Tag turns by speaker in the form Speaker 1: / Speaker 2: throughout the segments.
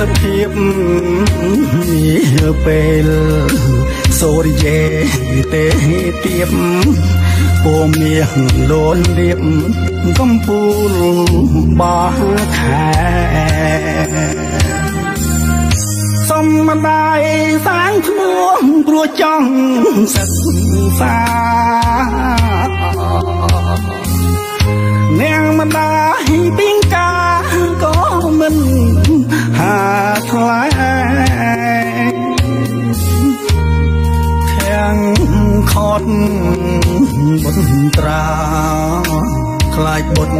Speaker 1: សភាពនេះពេល សូរិយេទេទៀបពូមៀលូនរៀបកំពូលបោះខែសំមិនដាយសាងឈ្មោះព្រោះចង់សិក្សានាងមិនដាហ៊ីពីងកាក៏មិនហាថ្លៃខាងខត់បុតត្រាខ្លាចបុត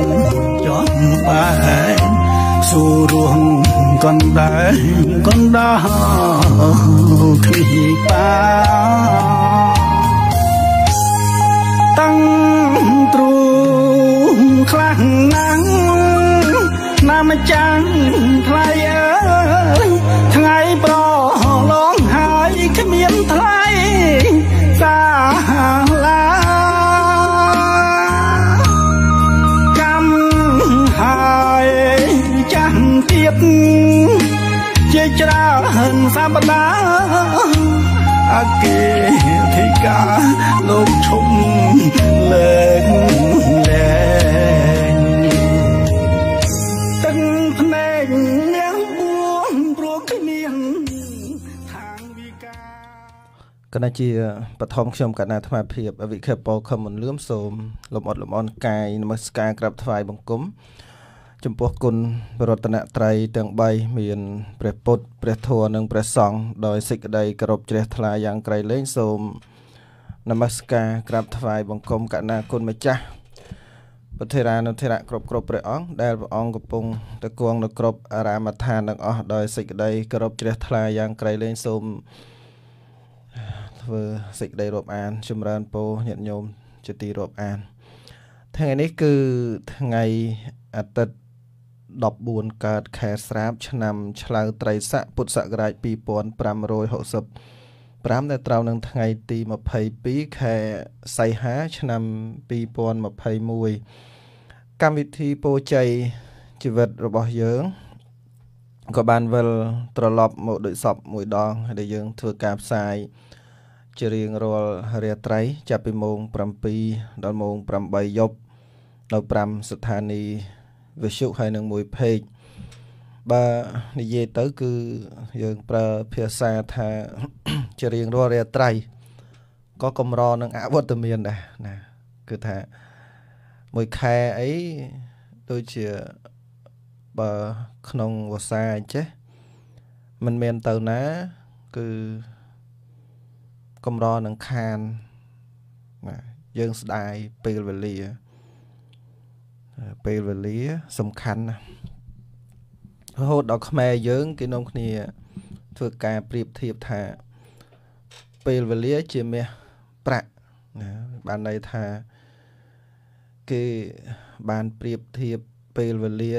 Speaker 1: ជាប់បែសួររួងកណ្ដាលកណ្ដាលទីបាតាំងខ្លះណាំងណាមចាំងថ្លៃអើយថ្ងៃប្រឡងហើយគ្មានថ្លៃសាឡាកម្មហើយចាំទៀតជាច្រើនសប្តាហ៍អគេធីកាលោកឈុំលើកលែងទឹកភ្នែកអ្នកបួងព្រោះគ្មានខាងវិការ
Speaker 2: គណៈជាបឋមខ្ញុំកណ្ណាថ្មភាពវិខេបពលខមមិនលឿមសូមលំអត់ លំអនកាយនមស្ការក្រាបថ្វាយបង្គំចំពោះគុណរតនត្រ័យទាំង3មានព្រះពុទ្ធព្រះធម៌និងព្រះសង្ឃដោយសេចក្តីគោរពជ្រះថ្លាយ៉ាងក្រៃលែងសូមនមស្ការក្រាបថ្វាយបង្គំកណាគុណម្ចាស់ព្រះធេរានុធេរៈគ្រប់គ្រប់ព្រះអង្គដែលព្រះអង្គកំពុងតគង់នៅគ្រប់អារាមដ្ឋានទាំងអស់ដោយសេចក្តីគោរពជ្រះថ្លាយ៉ាងក្រៃលែងសូមធ្វើសេចក្តីរាប់អាន ចម្រើនពរញាតិញោមជាទីរាប់អានថ្ងៃនេះគឺថ្ងៃអាទិត្យ14កើតខែស្រាបឆ្នាំឆ្លូវត្រីស័កពុទ្ធសករាជ2565ដែលត្រូវនឹងថ្ងៃទី22ខែសីហាឆ្នាំ2021កម្មវិធីពោជ័យជីវិតរបស់យើងក៏បានវិលត្រឡប់មកដូចសពមួយដងដែលយើងធ្វើការផ្សាយជារៀងរាល់រាត្រីចាប់ពីម៉ោង7ដល់ម៉ោង8យប់នៅ5ស្ថានីយ៍វិសុខហើយនឹងមួយពេកបាទនិយាយទៅគឺយើងប្រើភាសាថា ជារៀងរាល់រាត្រីក៏កម្រនឹងអវត្តមានដែរណា គឺថាមួយខែអីដូចជាបើក្នុងវសាអញ្ចេះมันមានទៅណាគឺកម្រនឹងខានណាយើងស្ដាយពេលវេលាពេលវេលាសំខាន់ណាស់រហូតដល់ខ្មែរយើងគេនាំគ្នា ធ្វើការប្រៀបធៀបថា ពេលវេលាជាមាសប្រាក់ណាបានន័យថាគេបានប្រៀបធៀបពេលវេលា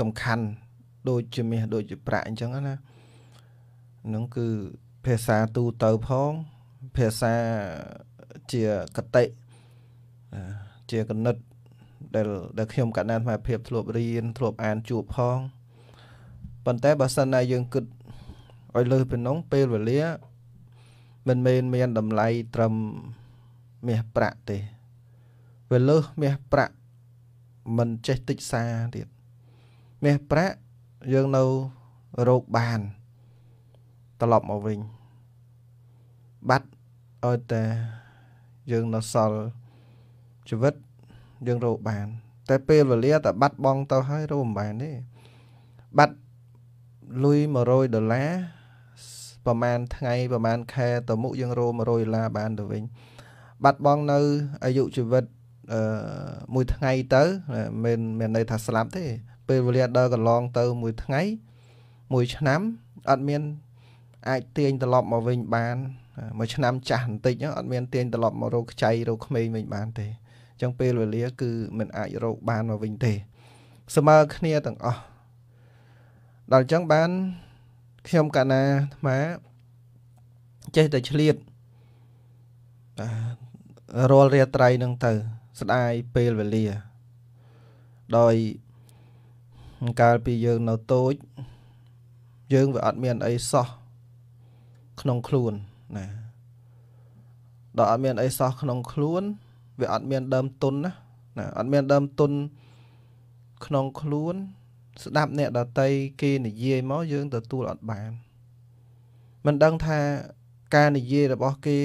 Speaker 2: សំខាន់ដូចជាមាសដូចជាប្រាក់អញ្ចឹងណានឹងគឺភាសាទូទៅផងភាសាជាកតិជាកណិតដែលដែលខ្ញុំកណ្ដាលអាភិបធ្លាប់រៀនធ្លាប់អានជួបផងប៉ុន្តែបើសិនណាយើងគិតឲ្យលើពីនោះពេលវេលាមិនមែនមានតម្លៃត្រឹមមាសប្រាក់ទេវាលើសមាសប្រាក់មិនចេះតិចសាទៀតមាសប្រាក់យើងនៅរោគបានត្រឡប់មកវិញបាត់ឲ្យតែយើងនៅសល់ជីវិតយើងរកបានតែពេលវេលាតែបាត់បង់ទៅហើយរកមិនបានទេបាត់លុយ100ដុល្លារប្រហែលថ្ងៃប្រហែលខែទៅមុខយើងរក100ដុល្លារបានទៅវិញបាត់បង់នៅអាយុជីវិតអឺមួយថ្ងៃទៅមិនមានន័យថាស្លាប់ទេពេលវេលាដើរកន្លងទៅមួយថ្ងៃមួយឆ្នាំ អត់មានអាចទាញត្រឡប់មកវិញបានមួយឆ្នាំចាស់បន្តិចអត់មានទាញត្រឡប់មករោគខ្ចីរោគក្មេងវិញបានទេអញ្ចឹងពេលវេលាគឺមិនអាចរកបានមកវិញទេសមើគ្នាទាំងអស់ដល់អញ្ចឹងបានខ្ញុំកាលណាអាត្មាចេះតែឆ្លៀតរាល់រាត្រីនឹងទៅ ស្ដាយពេលវេលា ដោយកាលពីយើងនៅតូច យើងវាអត់មានអីសោះក្នុងខ្លួនណាដល់អត់មានអីសោះក្នុងខ្លួនវាអត់មានដើមទុនណាណាអត់មានដើមទុនក្នុងខ្លួន ស្ដាប់អ្នកដតីគេនិយាយមកយើងទទួលអត់បានមិនដឹងថាការនិយាយរបស់គេ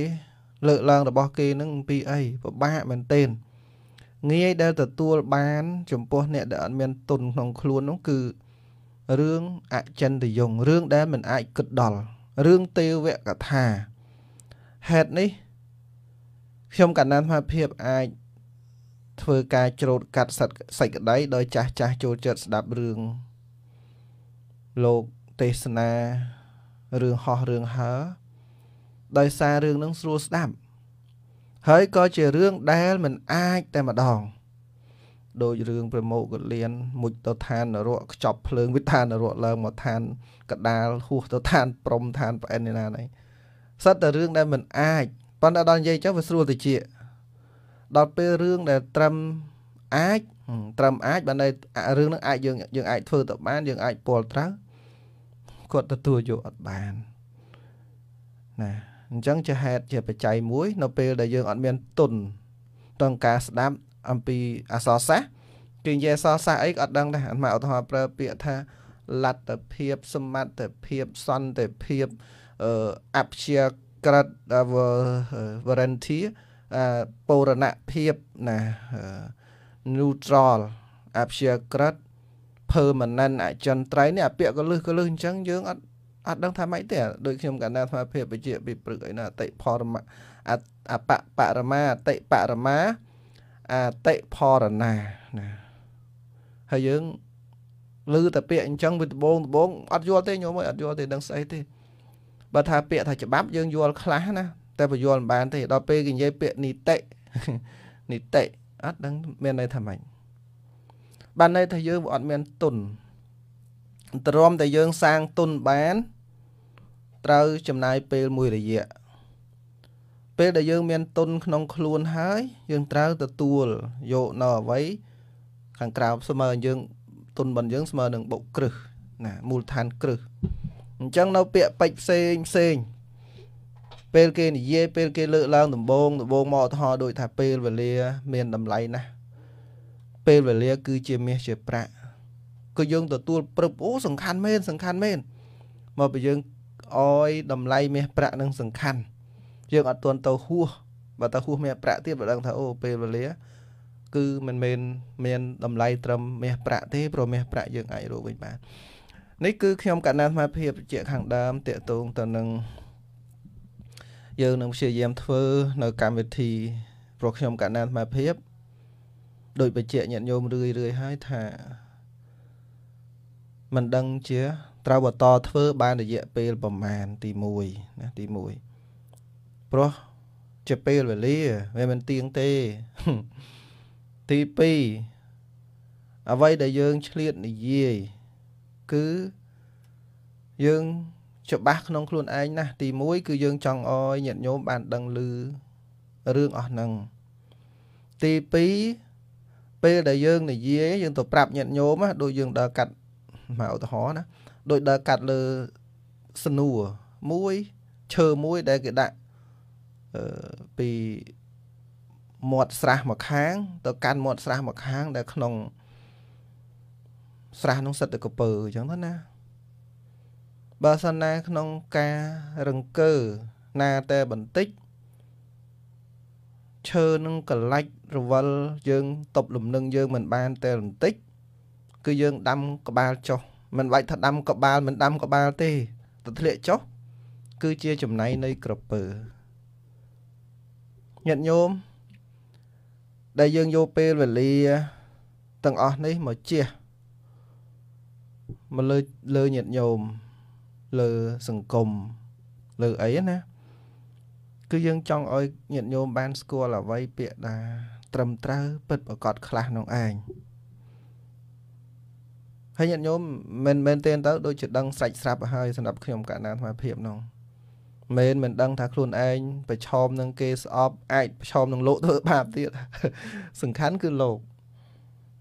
Speaker 2: លើកឡើងរបស់គេនឹងពីអីពិបាកមែនទែនងាយដែលទទួលបាន ចំពោះអ្នកដែលអត់មានទុនក្នុងខ្លួននោះគឺរឿងអចិន្ត្រយងរឿងដែលមិនអាចគិតដល់រឿងទេវកថាហេតុនេះខ្ញុំកណ្ដាលសមត្ថភាពអាចធ្វើការច្រូតកាត់សិទ្ធសេចក្តីដោយចាស់ចាស់ចូលចិត្តស្ដាប់រឿងលោកទេសនារឿងហោះរឿងហើដោយសាររឿងនឹងស្រួលស្ដាប់ហើយក៏ជារឿងដែលមិនអាចតែម្ដងដោយរឿងប្រមោកលៀនមុជទៅឋាននរកខ្ចប់ភ្លើងវិឋាននរកឡើងមកឋានកដាលហួសទៅឋានព្រំឋានផ្អែននេះណាណៃសិតតែរឿងដែលមិនអាចប៉ុន្តែដល់និយាយចឹងវាស្រួលតិចដល់ពេលរឿងដែល ត្រឹមអាចត្រឹមអាចបើនៅរឿងហ្នឹងអាចយើងយើងអាចធ្វើទៅបាន យើងអាចពលត្រូវគាត់ទទួលយកអត់បានណាអញ្ចឹងជាហេតុជាបច្ច័យមួយ នៅពេលដែលយើងអត់មាន ទុនទាំងការស្ដាប់អំពីអសរសាស្ត្រគឺនិយាយអសរសាស្ត្រអីក៏អត់ដឹង ដែរអាត្មាឧទាហរណ៍ប្រើពាក្យថាលັດធភាពសមត្ថភាពសន្តិភាពអឺអព្យាក្រិត warranty បូរណភាពណា neutral អព្យាក្រឹត permanent អចិន្ត្រៃយ៍នេះអាពាក្យកលឹះកលឹះអញ្ចឹងយើងអត់អត់ដឹងថាម៉េចទេដូចខ្ញុំកណ្ដាលអាត្មាភាពវិជាពីព្រឹកអីណាអតិផរមអបបរមាអតិបរមាអតិផរណាណាហើយយើងឮតែពាក្យអញ្ចឹងវាដបងដបងអត់យល់ទេញោមអើយអត់យល់ទេដឹងស្អីទេបើថាពាក្យថាច្បាប់យើងយល់ខ្លះណាតែបើយល់មិនបានទេដល់ពេលគេនិយាយពាក្យនីតិនីតិអត់ដឹងមានន័យថាម៉េចបានន័យថាយើងវាអត់មានទុនទ្រាំតែយើងសាងទុនបានត្រូវចំណាយពេលមួយរយៈពេលដែលយើង មានទុនក្នុងខ្លួនហើយ យើងត្រូវទទួលយកនៅអ្វីខាងក្រៅស្មើយើងទុនបនយើងស្មើនឹងបុកគ្រឹះណាមូលដ្ឋានគ្រឹះអញ្ចឹងនៅពាក្យពេចផ្សេងផ្សេង ពេលគេនិយាយពេល គេលើកឡើងដំបងដំបងមកឧទាហរណ៍ដូចថាពេលវេលាមានតម្លៃណាស់ពេលវេលាគឺជាមាសជាប្រាក់ក៏យើងទទួលព្រឹបអូសំខាន់មែនសំខាន់មែនមកបើយើងអយតម្លៃមាសប្រាក់នឹងសំខាន់យើងអត់ទាន់ទៅហួសបើទៅហួសមាសប្រាក់ទៀតបើដឹងថាអូពេលវេលា គឺមិនមែនមាន តម្លៃត្រឹមមាស ប្រាក់ទេព្រោះមាសប្រាក់យើងអាចរកវិញបាននេះគឺខ្ញុំកណ្ដាលស្មារភាពជាខាងដើមតកតងទៅនឹងយើងនឹងព្យាយាមធ្វើ នៅកម្មវិធីព្រោះខ្ញុំកណ្ដាលស្មារភាពដោយបច្ចៈញាតញោមរឿយរឿយហើយថាមិនដឹងជា ត្រូវបន្តធ្វើបានរយៈពេលប្រមាណទី1ណាទី1ព្រោះជាពេលវេលាវាមិនទៀងទេទី2អ្វីដែលយើងឆ្លៀតនិយាយគឺយើងច្បាស់ក្នុងខ្លួនឯងណាស់ទី1គឺយើងចង់អោយញាតិញោមបានដឹងឮរឿងអស់ហ្នឹងទី2ពេលដែលយើងនិយាយយើងទៅប្រាប់ញាតិញោមណាដូចយើងដើរកាត់មកឧទាហរណ៍ណាដូចដើរកាត់លើសនួរមួយឈើមួយដែលគេដាក់អឺពីមាត់ស្រះមកខាង ទៅកាន់មាត់ស្រះមកខាងដែលក្នុងស្រះនឹងសិតតែកពើអញ្ចឹងទៅណាបើសិនណាក្នុងការរង្គើណាតែបន្តិចឈើនឹងកលាច់រវល់យើងតប់លំនឹងយើងមិនបានតែបន្តិចគឺយើងដាំក្បាលចុះមិនបាច់ថាដាំក្បាលមិនដាំក្បាលទេតែធ្លាក់ចុះគឺជាចំណៃនៃក្រពើញាតិញោមដែលយើងយកពេលវេលាទាំងអស់នេះមកជះមកលើលើញាតញោមលើសង្គមលើអីណាគឺយើងចង់ឲ្យញាតញោមបានស្គាល់អ្វីពាក្យថាត្រឹមត្រូវពិតប្រកបខ្លះក្នុងឯងហើយញាតិញោមមិនមែនទេទៅដូចជាដឹងសាច់ស្រាប់ហើយសម្រាប់ខ្ញុំកណ្ដាលអាភិបនោះមែនមិនដឹងថាខ្លួនឯងប្រឈមនឹងគេស្អប់អាចប្រឈមនឹងលោកធ្វើបាបទៀតសំខាន់គឺលោក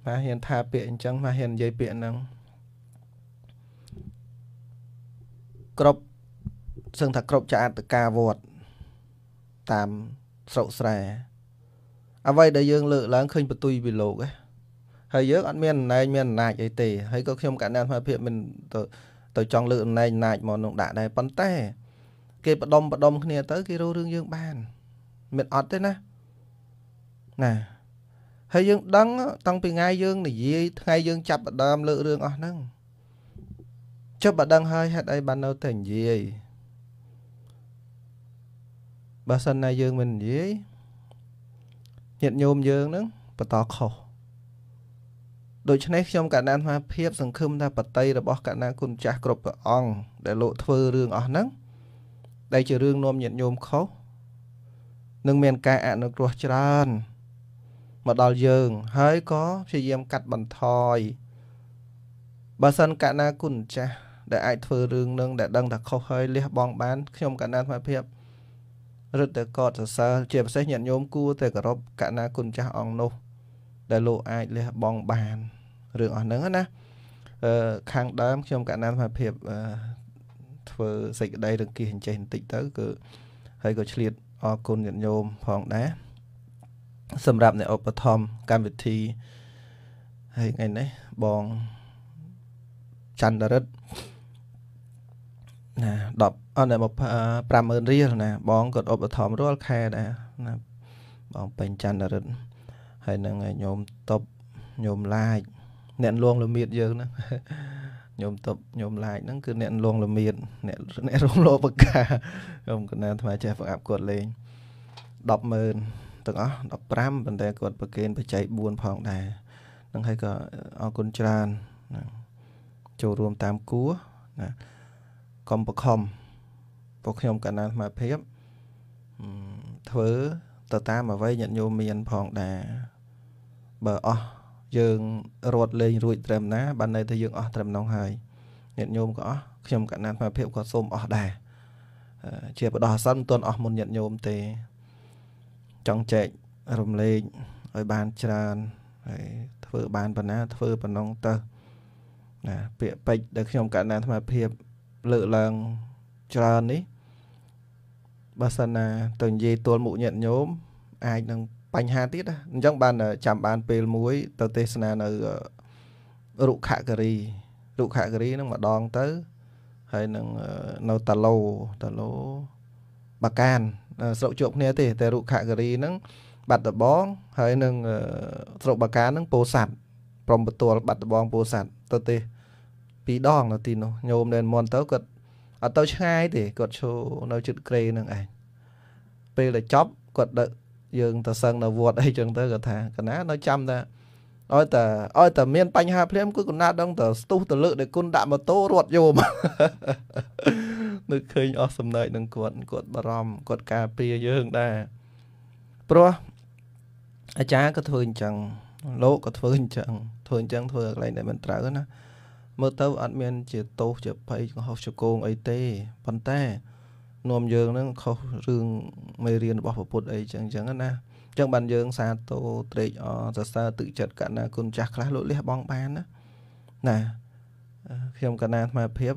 Speaker 2: ណាហ៊ានថាពាក្យអញ្ចឹងណាហ៊ាននិយាយពាក្យហ្នឹងគ្រប់សឹងថាគ្រប់ចាអត្តកាវត្តតាមស្រុកស្រែអ្វីដែលយើងលើកឡើងឃើញបន្ទុយពីលោកហ៎ហើយយើងអត់មានអំណែងមានអំណាចអីទេហើយក៏ខ្ញុំកណ្ដាលស្មារតីមិនទៅទៅចង់លើកអំណែងអំណាចមកនឹងដាក់ដែរប៉ុន្តែគេបដុំបដុំគ្នាទៅគេរស់រឿងយើងបានមិនអត់ទេណាណាហើយយើងដឹងតាំងពីថ្ងៃយើងនិយាយថ្ងៃយើងចាប់ផ្ដើមលើករឿងអស់ហ្នឹងចុះបើដឹងហើយហេតុអីបាននៅតែនិយាយបើសិនណាយើងមិននិយាយញាតិញោមយើងនឹងបន្តខុសដូច្នេះខ្ញុំកណ្ដាលអាភាពសង្ឃឹមថាបតីរបស់កណ្ដាលគុណចាស់គ្រប់ព្រះអង្គដែលលោកធ្វើរឿងអស់ហ្នឹងដែលជារឿងនាំញាតិញោមខុសនឹងមាន ការអនុគ្រោះច្រើនមកដល់យើងហើយក៏ព្យាយាមកាត់បន្ថយបើសិនកណ្ដាលគុណចាស់ដែលអាចធ្វើរឿងនឹងដែលដឹងថាខុសហើយលះបង់បានខ្ញុំកណ្ដាលសមត្ថភាពរឹតតែកត់សរសើរជាពិសេសញាតិញោមគួរតែគោរពកណ្ណាគុណចាស់អង្គនោះដែលលោកអាចលះបង់បានរឿងអស់ហ្នឹងណាអឺខាងដើមខ្ញុំកណ្ដាលសមត្ថភាពអឺធ្វើសេចក្តីរង្គៀសអញ្ចេះបន្តិចទៅ គឺហើយក៏ឆ្លៀតអរគុណញាតិញោមផងដែរសម្រាប់អ្នកឧបត្ថម្ភកម្មវិធីហើយថ្ងៃនេះបងចន្ទរិទ្ធណា10អត់50000រៀលណា បងក៏ឧបត្ថម្ភរាល់ខែដែរណាបងពេញច័ន្ទរិទ្ធហើយនឹងញោមតបញោមឡាយអ្នកលួងលមៀតយើងហ្នឹងញោមតបញោមឡាយហ្នឹង គឺអ្នកលួងលមៀតអ្នកអ្នករំលោភបកាខ្ញុំកណាថ្មចេះប្រអាប់គាត់លេង100000ទាំងអស់15ប៉ុន្តែគាត់ប្រគេនបច្ច័យ4ផងដែរហ្នឹងហើយក៏អរគុណច្រើនចូលរួមតាមគួរណាកុំបខំពួកខ្ញុំកណ្ដាលអាភាពធ្វើទៅតាមអ្វីញាតិញោមមានផងដែរបើអស់យើងរត់លេងរួចត្រឹមណាបានន័យថាយើង អស់ត្រឹមនោះហើយញាតិញោមក៏អស់ខ្ញុំកណ្ដាលអាភាពក៏សូមអស់ដែរជាបដោះអាសន្នមិនទាន់អស់មុនញាតិញោមទេចង់ចែករំលែកឲ្យបានច្រើនហើយធ្វើបានប៉ុណ្ណា ធ្វើប៉ុណ្ណឹងទៅណាពាក្យពេចដែលខ្ញុំកណ្ដាលអាភាពលើកឡើងច្រើននេះបើសិនណាទៅនិយាយទល់មុខញាតិញោមអាចនឹងបញ្ហាទៀតណាអញ្ចឹងបាន ចាំបានពេលមួយ ទៅទេសនានៅរុក្ខគិរីរុក្ខគិរីនឹងម្ដងទៅហើយនឹងនៅតាឡូតាឡូបាកានស្រុកជាប់គ្នាទេតែរុក្ខគិរីហ្នឹងបាត់ដបងហើយនឹងស្រុកបាកានហ្នឹងពោធិ៍សាត់ព្រមបតលបាត់ដបងពោធិ៍សាត់ទៅទេសពីរដងនៅទីនោះញោមដែលមន់ទៅគាត់អត់ទៅឆ្ងាយទេគាត់ឈរនៅជិតក្រេនឹងឯងពេលដែលចប់គាត់ដឹកយើងទៅសឹងនៅវត្តអីចឹងទៅគាត់ថាកណានៅចាំថាឲ្យតែឲ្យតែមានបញ្ហាភ្លាមគឺកណាដឹងតែស្ទុះទៅលើកដែលគុណដាក់ម៉ូតូរត់យោមនឹកឃើញអស់សំណើចនឹងគាត់គាត់បារម្ភគាត់ការពារយើងដែរព្រោះអាចារ្យក៏ធ្វើអញ្ចឹងលោកក៏ធ្វើអញ្ចឹងធ្វើអញ្ចឹងធ្វើកន្លែងដែលមិនត្រូវណាមើលទៅអត់មានជាទោសជាភ័យកំហុសជាគងអីទេប៉ុន្តែនោមយើងនឹងខុសរឿងមេរៀនរបស់ពុទ្ធអីចឹងចឹងណាចឹងបានយើងសាទោត្រេកអរសរសើរទឹកចិត្តកណាគុណចាស់ខ្លះលោកលះបងបានណាណាខ្ញុំកណាអាត្មាភាព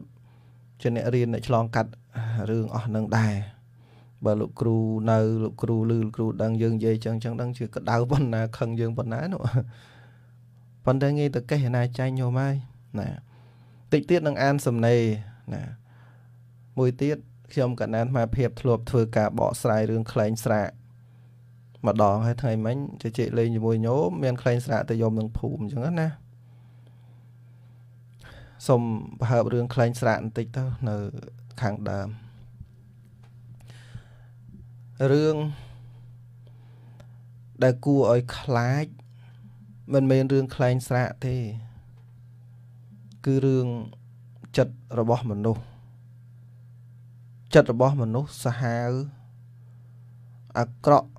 Speaker 2: ជាអ្នករៀនអ្នកឆ្លងកាត់រឿងអស់នឹងដែរបើលោកគ្រូនៅលោកគ្រូឮលោកគ្រូដឹងយើងនិយាយចឹងចឹងដឹង ជាកដៅប៉ុណ្ណាខឹងយើងប៉ុណ្ណានោះប៉ុន្តែងាយទៅកេះណាចាញ់ញោមហើយណាតិចទៀតនឹងអានសំណេរណាមួយទៀតខ្ញុំកណ្ដាលអាភិបធ្លាប់ធ្វើការបកស្រាយរឿងខ្លែងស្រាកម្ដងហើយថ្ងៃមិញជជែកលេងជាមួយញោមមានខ្លែងស្រាទៅយមនឹងភូមិអញ្ចឹងណាសូមបើហើបរឿងខ្លែងស្រាបន្តិចទៅនៅខាងដើមរឿងដែលគួរឲ្យខ្លាចមិនមែនរឿងខ្លែងស្រាទេគឺរឿងចិត្តរបស់មនុស្សចិត្តរបស់មនុស្សសាហាវអាក្រក់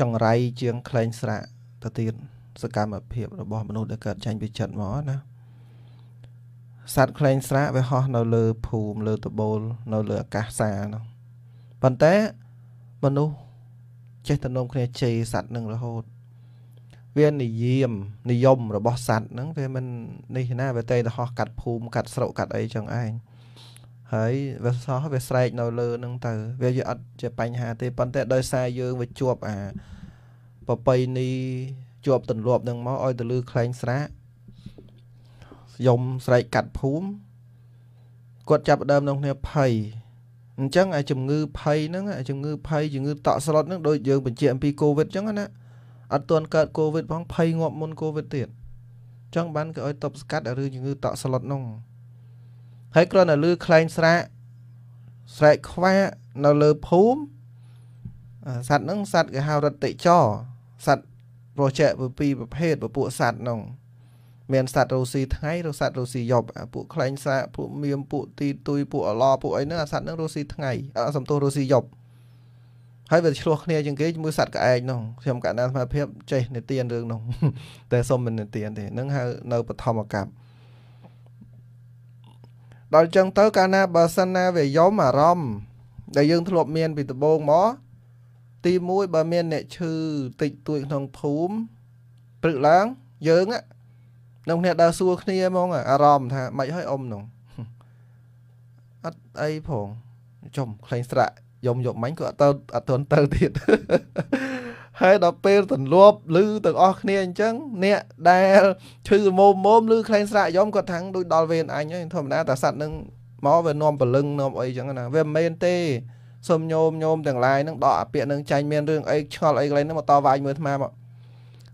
Speaker 2: ចង្រៃជាងខ្លែងស្រាក់ទៅទៀតសកម្មភាព របស់មនុស្សដែលកើតចេញពីចិត្តមកណាសត្វខ្លែងស្រាក់វាហោះនៅលើភូមិលើតបូល នៅលើអាកាសសានោះប៉ុន្តែមនុស្សចេះតំណងគ្នាជេរសត្វនឹងរហូតវានិយមនិយមរបស់សัตว์ហ្នឹងវាមិននេះណាវាតែទៅហោះកាត់ភូមិកាត់ស្រុកកាត់អីចឹងឯងហើយវាសោះវាស្រែកនៅលើហ្នឹងទៅវាយអត់ជាបញ្ហាទេប៉ុន្តែដោយសារយើងវាជាប់អាប្របីនីជាប់ទន្លាប់ហ្នឹងមកឲ្យទៅលឺខ្លែងស្រាក់យំស្រែកកាត់ភូមិគាត់ចាប់ដើមក្នុងគ្នាភ័យអញ្ចឹងអាជំងឺភ័យហ្នឹងអាជំងឺភ័យជំងឺតក់ស្លុតហ្នឹងដូចយើងបញ្ជាអំពីកូវីដអញ្ចឹងណាអត់ទាន់កើតកូវីដផងភ័យងាប់មុនកូវីដទៀតចង់បានគេឲ្យតបស្កាត់ឬជំងឺតក់ស្លុតនោះហើយគ្រាន់តែលឺខ្លែងស្រាកស្រែកខ្វានៅលើភូមិសត្វហ្នឹងសត្វគេហៅរតិចរសត្វរជាពីរប្រភេទពពួកសត្វហ្នឹងមានសត្វរោស៊ីថ្ងៃឬសត្វរោស៊ីយប់ពួកខ្លែងស្រាពួកមៀមពួកទីទុយពួកអឡពួកអីហ្នឹងអាសត្វហ្នឹងរោស៊ីថ្ងៃអសំទោសរោស៊ីយប់ហើយវាឆ្លោះគ្នាជាងគេជាមួយសត្វក្អែកនោះខ្ញុំកណ្ដាលស្មារភាពចេះនិទានរឿងនោះតែសុំមិននិទាន ទេនឹងហៅនៅបឋមកាប់ដល់ចឹងទៅកាលណាបើសិនណាវាយំអារម្មណ៍ដែលយើងធ្លាប់មានពីដំបូងមកទី1បើមានអ្នកឈឺតិចតួចក្នុងភូមិព្រឹកឡើងយើងនឹងគ្នាដើរសួរគ្នាហ្មងអារម្មណ៍ថាម៉េចហើយអ៊ំនោះអត់អីផងចំខ្លែងស្រាក់យំយប់មិញក៏អត់ទៅអត់ទាន់ទៅទៀតហើយដល់ពេលទន្លាប់ឮទាំងអស់គ្នាអញ្ចឹងអ្នកដែលឈឺមុំមុំឬខ្លែងស្រាក់យំគាត់ថាំងដូចដល់វេនអញហើយធម្មតាតាសัตว์នឹងមកវានាំពលឹងនាំអីចឹងណាវាមិនមែនទេសូមញោមញោមទាំងឡាយនឹងដកអាពាក្យនឹងចាញ់មានរឿងអីឆ្ងល់អីកន្លែងនឹងមកតវាយមើលអាត្មាមក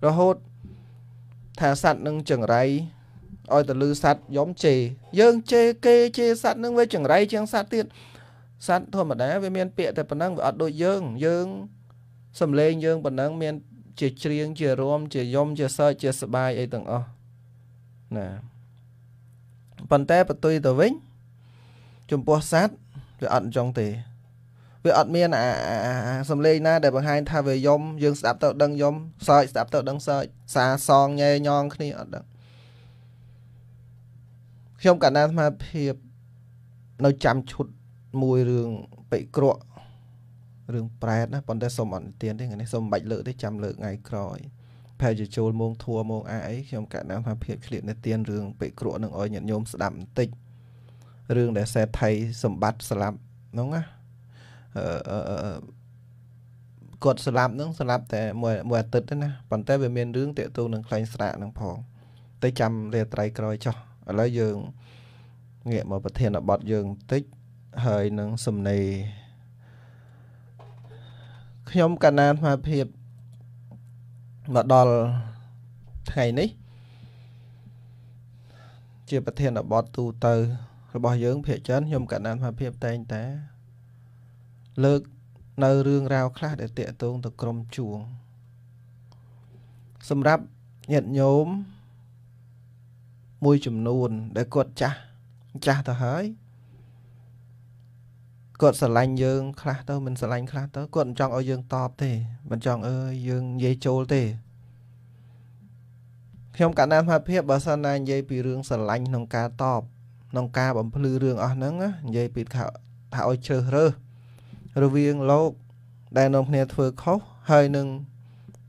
Speaker 2: រហូតថាសัตว์នឹងចង្រៃឲ្យទៅលឺសัตว์យំជេរយើងជេរគេជេរសัตว์នឹងវាចង្រៃជាងសัตว์ទៀតសត្វធម្មតាវាមាន ពាក្យតែប៉ុណ្ណឹងវាអត់ដូចយើងយើងសំលេងយើងប៉ុណ្ណឹង មាន ជាច្រៀងជារួមជាយំ ជាសើចជាសបាយអីទាំងអស់ណាប៉ុន្តែបទុយទៅវិញចំពោះសត្វវាអត់អញ្ចឹងទេវាអត់មានអាសំលេងណាដែលបង្ហាញថាវាយំយើងស្ដាប់ទៅ ដឹងយំសើចស្ដាប់ទៅដឹងសើចសាសងញ៉េញងគ្នាអត់ដឹងខ្ញុំកណ្ដាលអាត្មាភាពនៅចាំឈុតមួយរឿងបិក្រក់រឿងប្រែតណាប៉ុន្តែសុំអត់ទានទេថ្ងៃនេះសុំមិនបាច់លើកទេចាំលើកថ្ងៃក្រោយប្រហែលជាចូលម៉ោងធัวម៉ោងអាអីខ្ញុំកណ្ដាលថាភាពឆ្លៀតនៅទានរឿងបិក្រក់នឹងឲ្យញាតិញោមស្ដាប់បន្តិចរឿងដែលសេដ្ឋីសម្បត្តិស្លាប់ហ្នឹងណាអឺគាត់ស្លាប់ហ្នឹងស្លាប់តែមួយមួយអាទិត្យទេណាប៉ុន្តែវាមានរឿងតាក់ទងនឹងខ្លែងស្រាកហ្នឹងផងទៅចាំរាត្រីក្រោយចុះឥឡូវយើងងាកមកប្រធានបទយើងបន្តិចហើយនឹងសំណេរខ្ញុំកណានស្មារភាពមកដល់ថ្ងៃនេះ ជាប្រធានបទទូទៅ របស់យើងភាគច្រើនខ្ញុំកណានស្មារភាពតែងតែលើកនៅរឿងរ៉ាវខ្លះដែលតាក់ទងទៅក្រុមជួងសម្រាប់ញាតិញោមមួយចំនួន ដែលគាត់ចាស់ចាស់ទៅហើយគាត់ស្រឡាញ់យើងខ្លះទៅមិនស្រឡាញ់ខ្លះទៅគាត់មិនចង់ឲ្យយើង តបទេមិនចង់អើយយើងនិយាយចូលទេខ្ញុំកណ្ដាលសមត្ថភាពបើសិនណានិយាយពីរឿងស្រឡាញ់ក្នុងការតបក្នុងការបំភ្លឺរឿងអស់ហ្នឹងនិយាយពីថាថាឲ្យជ្រើសរើសរវាងលោក ដែលនាំគ្នាធ្វើខុសហើយនឹង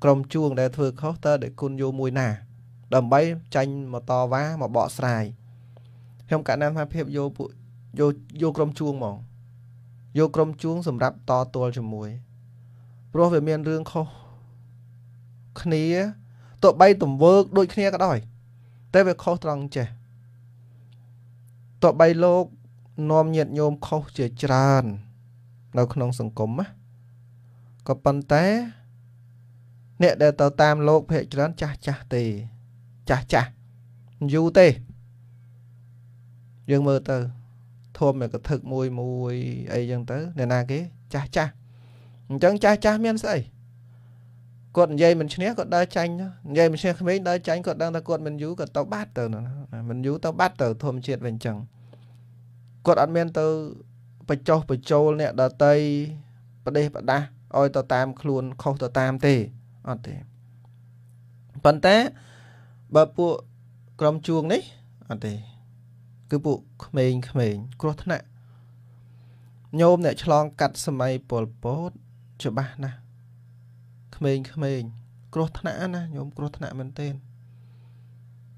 Speaker 2: ក្រុមជួងដែលធ្វើខុសតើដែលគុណយកមួយណា ដើម្បីចាញ់មកតវ៉ាមកបកស្រាយខ្ញុំកណ្ដាលសមត្ថភាពយកពួកយកយកក្រុមជួងហ្មងយកក្រុមជួង សម្រាប់តទល់ជាមួយព្រោះវាមានរឿងខុសគ្នាទោះបីទង្វើកដូចគ្នាក៏ដោយតែវាខុសត្រង់ចេះទោះបីលោកនាំញាតញោមខុសជាច្រើននៅក្នុងសង្គមណាក៏ប៉ុន្តែអ្នកដែលទៅតាមលោកភ័យច្រើនចាស់ចាស់ទេ ចាស់ចាស់យូរទេ យើងមើលទៅធំមកកឹកមួយមួយអីចឹងទៅអ្នកណាគេចាស់ចាស់អញ្ចឹងចាស់ចាស់មានស្អីគាត់និយាយមិនឈ្នះគាត់ដើរចាញ់និយាយមិនឈ្នះក្មេងដើរចាញ់គាត់ដឹងថាគាត់មិនយូរគាត់ទៅបាត់ទៅមិនយូរទៅបាត់ទៅធម្មជាតិវិញអញ្ចឹងគាត់អត់មានទៅបញ្ចុះបញ្ចូលអ្នកដតីប្រទេសប្រដាសឲ្យទៅតាមខ្លួនខុសទៅតាមទេអត់ទេប៉ុន្តែបើពួកក្រុមជួងនេះអត់ទេគឺពួកក្មេងក្មេងគ្រោះថ្នាក់ញោមអ្នកឆ្លងកាត់សម័យប៉ុលពតច្បាស់ណាស់ក្មេងក្មេងគ្រោះថ្នាក់ណាញោមគ្រោះថ្នាក់មែនទែន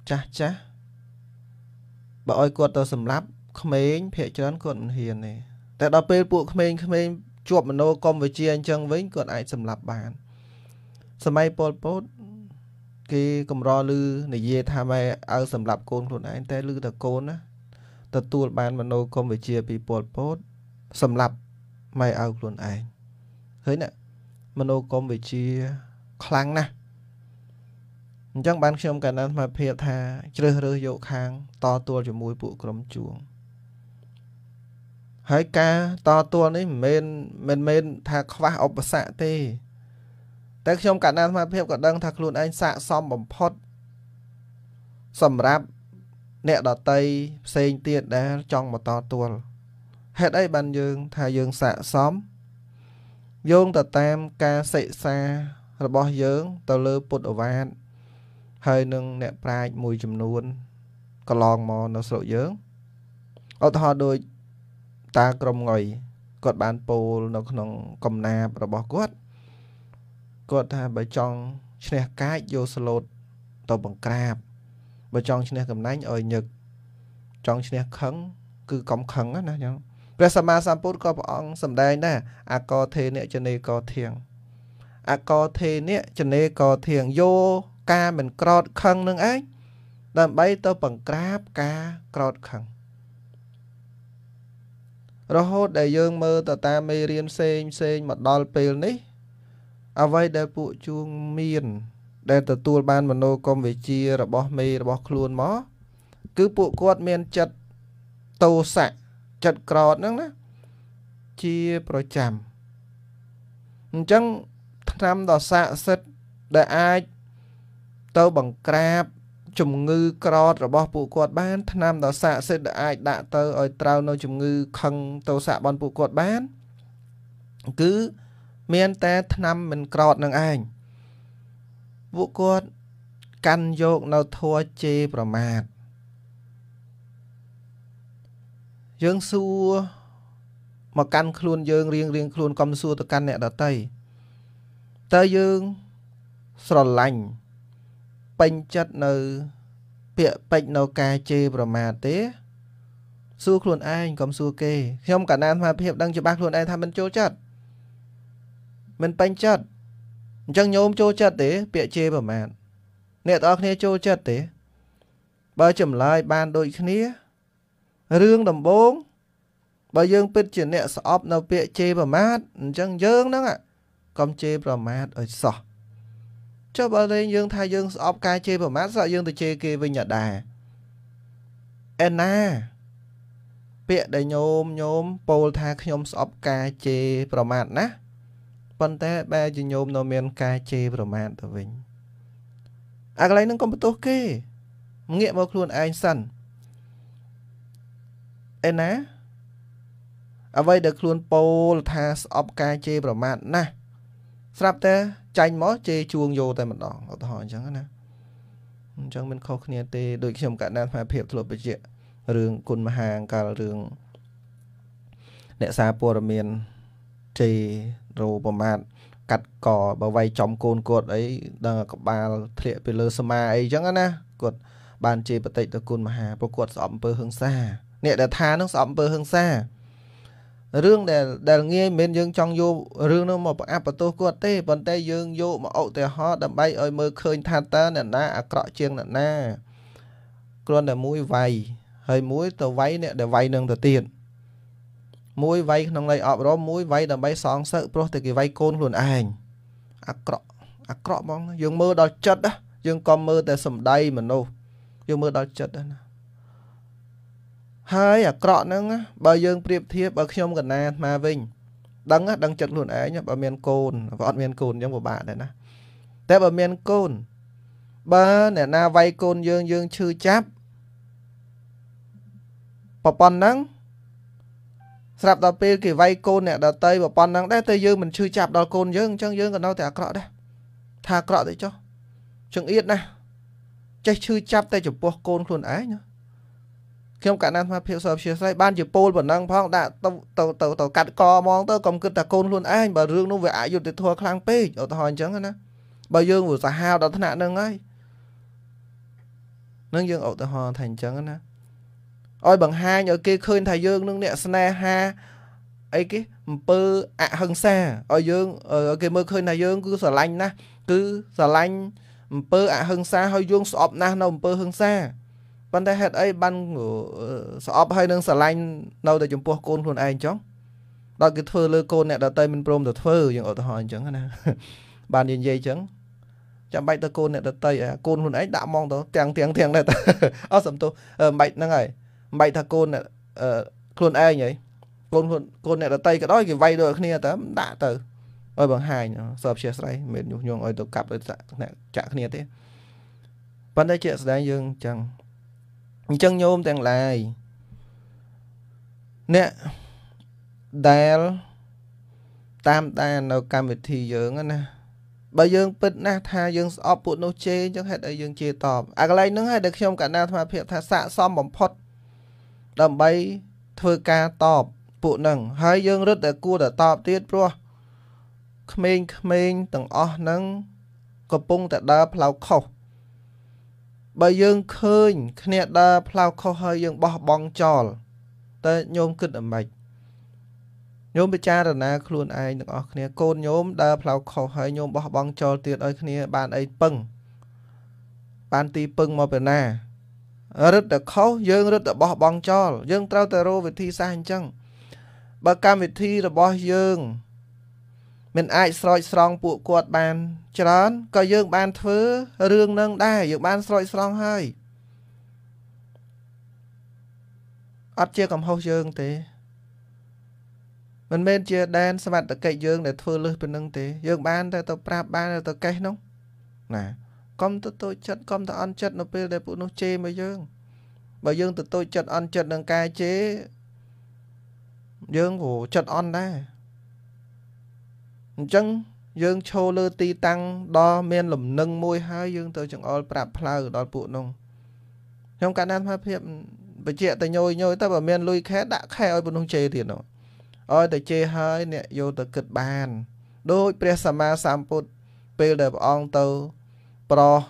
Speaker 2: ចាស់ចាស់បើឲ្យគាត់ទៅសម្លាប់ក្មេងភាកច្រើនគាត់មិនហ៊ានទេតែដល់ពេលពួកក្មេងក្មេងជាប់មโนកុំវិជាអញ្ចឹងវិញគាត់អាចសម្លាប់បានសម័យប៉ុលពតគេកំរលឺនិយាយថាម៉ែឲ្យសម្លាប់កូនខ្លួនឯងតែលឺតែកូនណាទទួលបានមនោគមវិជ្ជាពីពលពតសម្រាប់ម៉ែឪខ្លួនឯងឃើញណាមនោគមវិជ្ជាខ្លាំងណាស់អញ្ចឹងបានខ្ញុំកណ្ដាលស្មារតីថាជ្រើសរើសយកខាងតតល់ជាមួយពួកក្រុមជួង ហើយការតតល់នេះមិនមែនមិនមែនថាខ្វះឧបសគ្គទេតែខ្ញុំកណ្ដាលស្មារតីក៏ដឹង ថាខ្លួនឯងស័កសមបំផុតសម្រាប់អ្នកដតីផ្សេងទៀតដែលចង់មកតទួលហេតុអីបានយើងថាយើងស័កសមយោងទៅតាមការសិក្សារបស់យើង ទៅលើពុទ្ធអវាទហើយនឹងអ្នកប្រាជ្ញមួយចំនួនកន្លងមកនៅស្រុកយើងឧទាហរណ៍ដូចតាក្រមងុយគាត់បានពោលនៅក្នុងកំណាបរបស់គាត់គាត់ថាបើចង់ឈ្នះកាចយកស្លូតទៅបង្ក្រាបបើចង់ឈ្នះកំណែងឲ្យញឹកចង់ឈ្នះខឹង គឺកុំខឹងណាចឹងព្រះសម្មាសម្ពុទ្ធក៏ព្រះអង្គសម្ដែងដែរអកោធេនិចនេកោធៀងអកោធេនិចនេកោធៀងយោការមិនក្រោតខឹងនឹងឯងដើម្បីទៅបង្ក្រាបការក្រោតខឹង រហូតដែលយើងមើលទៅតាមមេរៀនផ្សេងផ្សេងមកដល់ពេលនេះអ្វីដែលពួកជួងមានដែលទទួលបានមโนគមវិជ្ជារបស់ មេរបស់ខ្លួនមកគឺពួកគាត់មានចិត្តតោសៈចិត្តក្រោតហ្នឹងណា ជាប្រចាំអញ្ចឹងឆ្នាំដ៏ស័ក្តិសិទ្ធដែលអាច ទៅបង្ក្រាប ជំងឺ ក្ររបស់ពួកគាត់បានឆ្នាំដ៏ស័ក្តិសិទ្ធដែលអាចដាក់ទៅឲ្យត្រូវនៅជំងឺ ខឹងតោសៈបនពួកគាត់បាន គឺ មាន តែឆ្នាំមិនក្រនឹងឯងពួកគាត់កាន់យកនៅធัวជេរប្រមាថយើងសួរមកកាន់ខ្លួនយើងរៀងរៀងខ្លួនកុំសួរទៅកាន់អ្នកដតីតើយើងស្រឡាញ់ពេញចិត្តនៅពាក្យពេចនៅការជេរប្រមាថទេសួរខ្លួនឯងកុំសួរគេខ្ញុំកណ្ដាលស្មារតីដឹងច្បាស់ខ្លួនឯងថាមិនចូលចិត្តមិនពេញចិត្តអញ្ចឹងញោមចូលចិត្តទេ ពាក្យជេរប្រមាថអ្នកទាំងអស់គ្នាចូលចិត្តទេបើចម្លើយបានដូចគ្នា រឿងដំបូងបើយើងពិត ជាអ្នកស្អប់នៅពាក្យជេរប្រមាថអញ្ចឹងយើងហ្នឹងកុំជេរប្រមាថឲ្យសោះចុះបើលេងយើងថាយើងស្អប់ការជេរប្រមាថស្អប់យើងទៅជេរគេវិញក៏ដែរអេណាពាក្យដែលញោមញោមពោលថាខ្ញុំស្អប់ការជេរប្រមាថណាប៉ុន្តែបែរជាញោមនៅមាន ការជេរប្រមាថទៅវិញអាកន្លែងហ្នឹងកុំបន្ទោសគេងាកមកខ្លួនឯងសិនឯណាអ្វីដែលខ្លួនពោលថាស្អប់ការជេរប្រមាថណាស់ស្រាប់តែចាញ់មកជេរជួងយោតែម្ដងឧទាហរណ៍អញ្ចឹងណាអញ្ចឹងមិនខុសគ្នាទេដូចខ្ញុំកណ្ដាលថាភាពធ្លាប់បញ្ជាក់រឿងគុណមហាអង្កលរឿងអ្នកសារព័ត៌មានជេររោប្រមាថកាត់កបើវាយចំកូនគាត់អីដឹងក្បាលធ្លាក់ពីលើសមាអីចឹងណា គាត់បានជេរបតិតគុណមហាប្រគាត់ស្អប់អំពើហឹង្សាអ្នកដែលថានឹងស្អប់អំពើហឹង្សារឿងដែលដែលងាយមិនយើងចង់យករឿងនោះមកប្រអាប់បន្ទោសគាត់ទេប៉ុន្តែយើងយកមកឧទាហរណ៍ដើម្បីឲ្យមើលឃើញថាតើអ្នកណាអាក្រក់ជាងអ្នកណាគ្រាន់តែមួយវាយហើយមួយទៅវាយអ្នកដែលវាយនឹងទៅទៀតមួយវ័យក្នុងន័យអប់រំមួយវ័យដើម្បីសងសឹកព្រោះតែគេវ័យកូនខ្លួនឯងអាក្រក់អាក្រក់ហ្មងយើងមើលដល់ចិត្តយើងក៏មើលតែសម្ដីមនុស្សយើងមើលដល់ចិត្តណាហើយអាក្រក់ហ្នឹង បើយើងប្រៀបធៀបបើខ្ញុំកណាអាត្មាវិញដឹងដឹងចិត្តខ្លួនឯងបើមានកូនបើអត់មានកូនអញ្ចឹងពិបាកដែរណាតែបើមានកូនបើអ្នកណាវាយកូនយើងយើងឈឺចាប់ប្រប៉ុណ្ណឹងស្រាប់ដល់ពេលគេវាយកូនអ្នកដតីប្រប៉ុណ្ណឹងដែរតែយើងមិនឈឺចាប់ដល់កូនយើងអញ្ចឹងយើងក៏នៅតែអាក្រក់ដែរថាអាក្រក់ទៅចុះចង្អៀតណាស់ចេះឈឺចាប់តែចំពោះកូនខ្លួនឯងខ្ញុំកណ្ដាលអាត្មាភាពសពជាស្រីបានជាពោលប៉ុណ្ណឹងផងដាក់ទៅទៅទៅកាត់កហ្មងទៅកុំគិតតែកូនខ្លួនឯងបើរឿងនោះវាអយុត្តិធម៌ខ្លាំងពេកឧទាហរណ៍អញ្ចឹងណាបើយើងវាសាហាវដល់ថ្នាក់ហ្នឹងហើយនឹងយើងឧទាហរណ៍ថាអញ្ចឹងណាឲ្យបង្ហាញឲ្យគេឃើញថាយើងនឹងអ្នកស្នេហាអីគេអំពើអហិង្សាឲ្យយើងគេមើលឃើញថាយើងគឺស្រឡាញ់ណាស់គឺស្រឡាញ់អំពើអហិង្សាហើយយើងស្អប់ណាស់នៅអំពើហិង្សាប៉ុន្តែហេតុអីបានស្អប់ហើយនឹងស្រឡាញ់នៅតែចំពោះកូនខ្លួនឯងចឹងដល់គេធ្វើលើកូនអ្នកដតីមិនព្រមទៅធ្វើយើងឧទាហរណ៍អញ្ចឹងណាបាននិយាយអញ្ចឹងចាំបាច់ទៅកូនអ្នកដតីកូនខ្លួនឯងដាក់មកទៅទាំងទាំងទាំងដែរអស់សំទោសមិនបាច់ហ្នឹងហើយមិនបែកថាកូនខ្លួនឯងហីកូនកូនអ្នកដតីក៏ដោយគេវាយដូចគ្នាតើដាក់ទៅឲ្យបង្ហាញសពជាស្រ័យមិនញុះញង់ឲ្យទៅកាប់ទៅចាក់គ្នាទេប៉ុន្តែជាស្ដែងយើងអញ្ចឹងអញ្ចឹងញោមទាំងឡាយអ្នកដែលតាមដាននៅកម្មវិធីយើងណាបើយើងពិតណាស់ថាយើងស្អប់ពួកនោះជេរអញ្ចឹងហេតុអីយើងជេរតបអាកន្លែងហ្នឹងហើយដែលខ្ញុំកណ្ដាលអាត្មាភាពថាស័កសមបំផុតដើម្បីធ្វើការតបពួកនឹងហើយយើងរឹតតែគួរតែតបទៀតព្រោះក្មេងក្មេងទាំងអស់ហ្នឹងកំពុងតែដើរផ្លូវខុសបើយើងឃើញគ្នាដើរផ្លូវខុសហើយយើងបោះបង់ចោលតើញោមគិតអ្មេចញោមពិចារណាខ្លួនឯងទាំងអស់គ្នាកូនញោមដើរផ្លូវខុសហើយញោមបោះបង់ចោលទៀតឲ្យគ្នាបានអីពឹងបានទីពឹងមកពីណារឹតតែខុសយើងរឹតតែបោះបង់ចោលយើងត្រូវតែរកវិធីសាស្ត្រអញ្ចឹងបើកម្មវិធីរបស់យើង មិនអាចស្រោចស្រង់ពួកគាត់បាន ច្រើនក៏យើង បានធ្វើរឿងនឹងដែរយើងបានស្រោចស្រង់ហើយអត់ជាកំហុសយើងទេមិនមែនជាដែនសមត្ថកិច្ចយើងដែលធ្វើលឹះប៉ុណ្្នឹងទេ យើងបានតែទៅប្រាប់បានតែទៅកេះនោះណាកុំទៅតូចចិត្តកុំទៅអន់ចិត្តនៅពេលដែលពួកនោះជេរមកយើងបើយើងទៅតូចចិត្តអន់ចិត្តនឹងការជេរយើងក៏ចិត្តអន់ដែរអញ្ចឹងយើងឈរលើទីតាំងដ៏មានលំនឹងមួយហើយយើងទៅចង្អុលប្រាប់ផ្លូវដល់ពួកនោះខ្ញុំកណ្ដាលថាភាពបជាតញយញយតែបើមានលុយខែដាក់ខែឲ្យពួកនោះជេរទៀតនោះឲ្យតែជេរហើយអ្នកយកទៅគិតបានដូចព្រះសម្មាសម្ពុទ្ធពេលដែលព្រះអង្គទៅប្រុស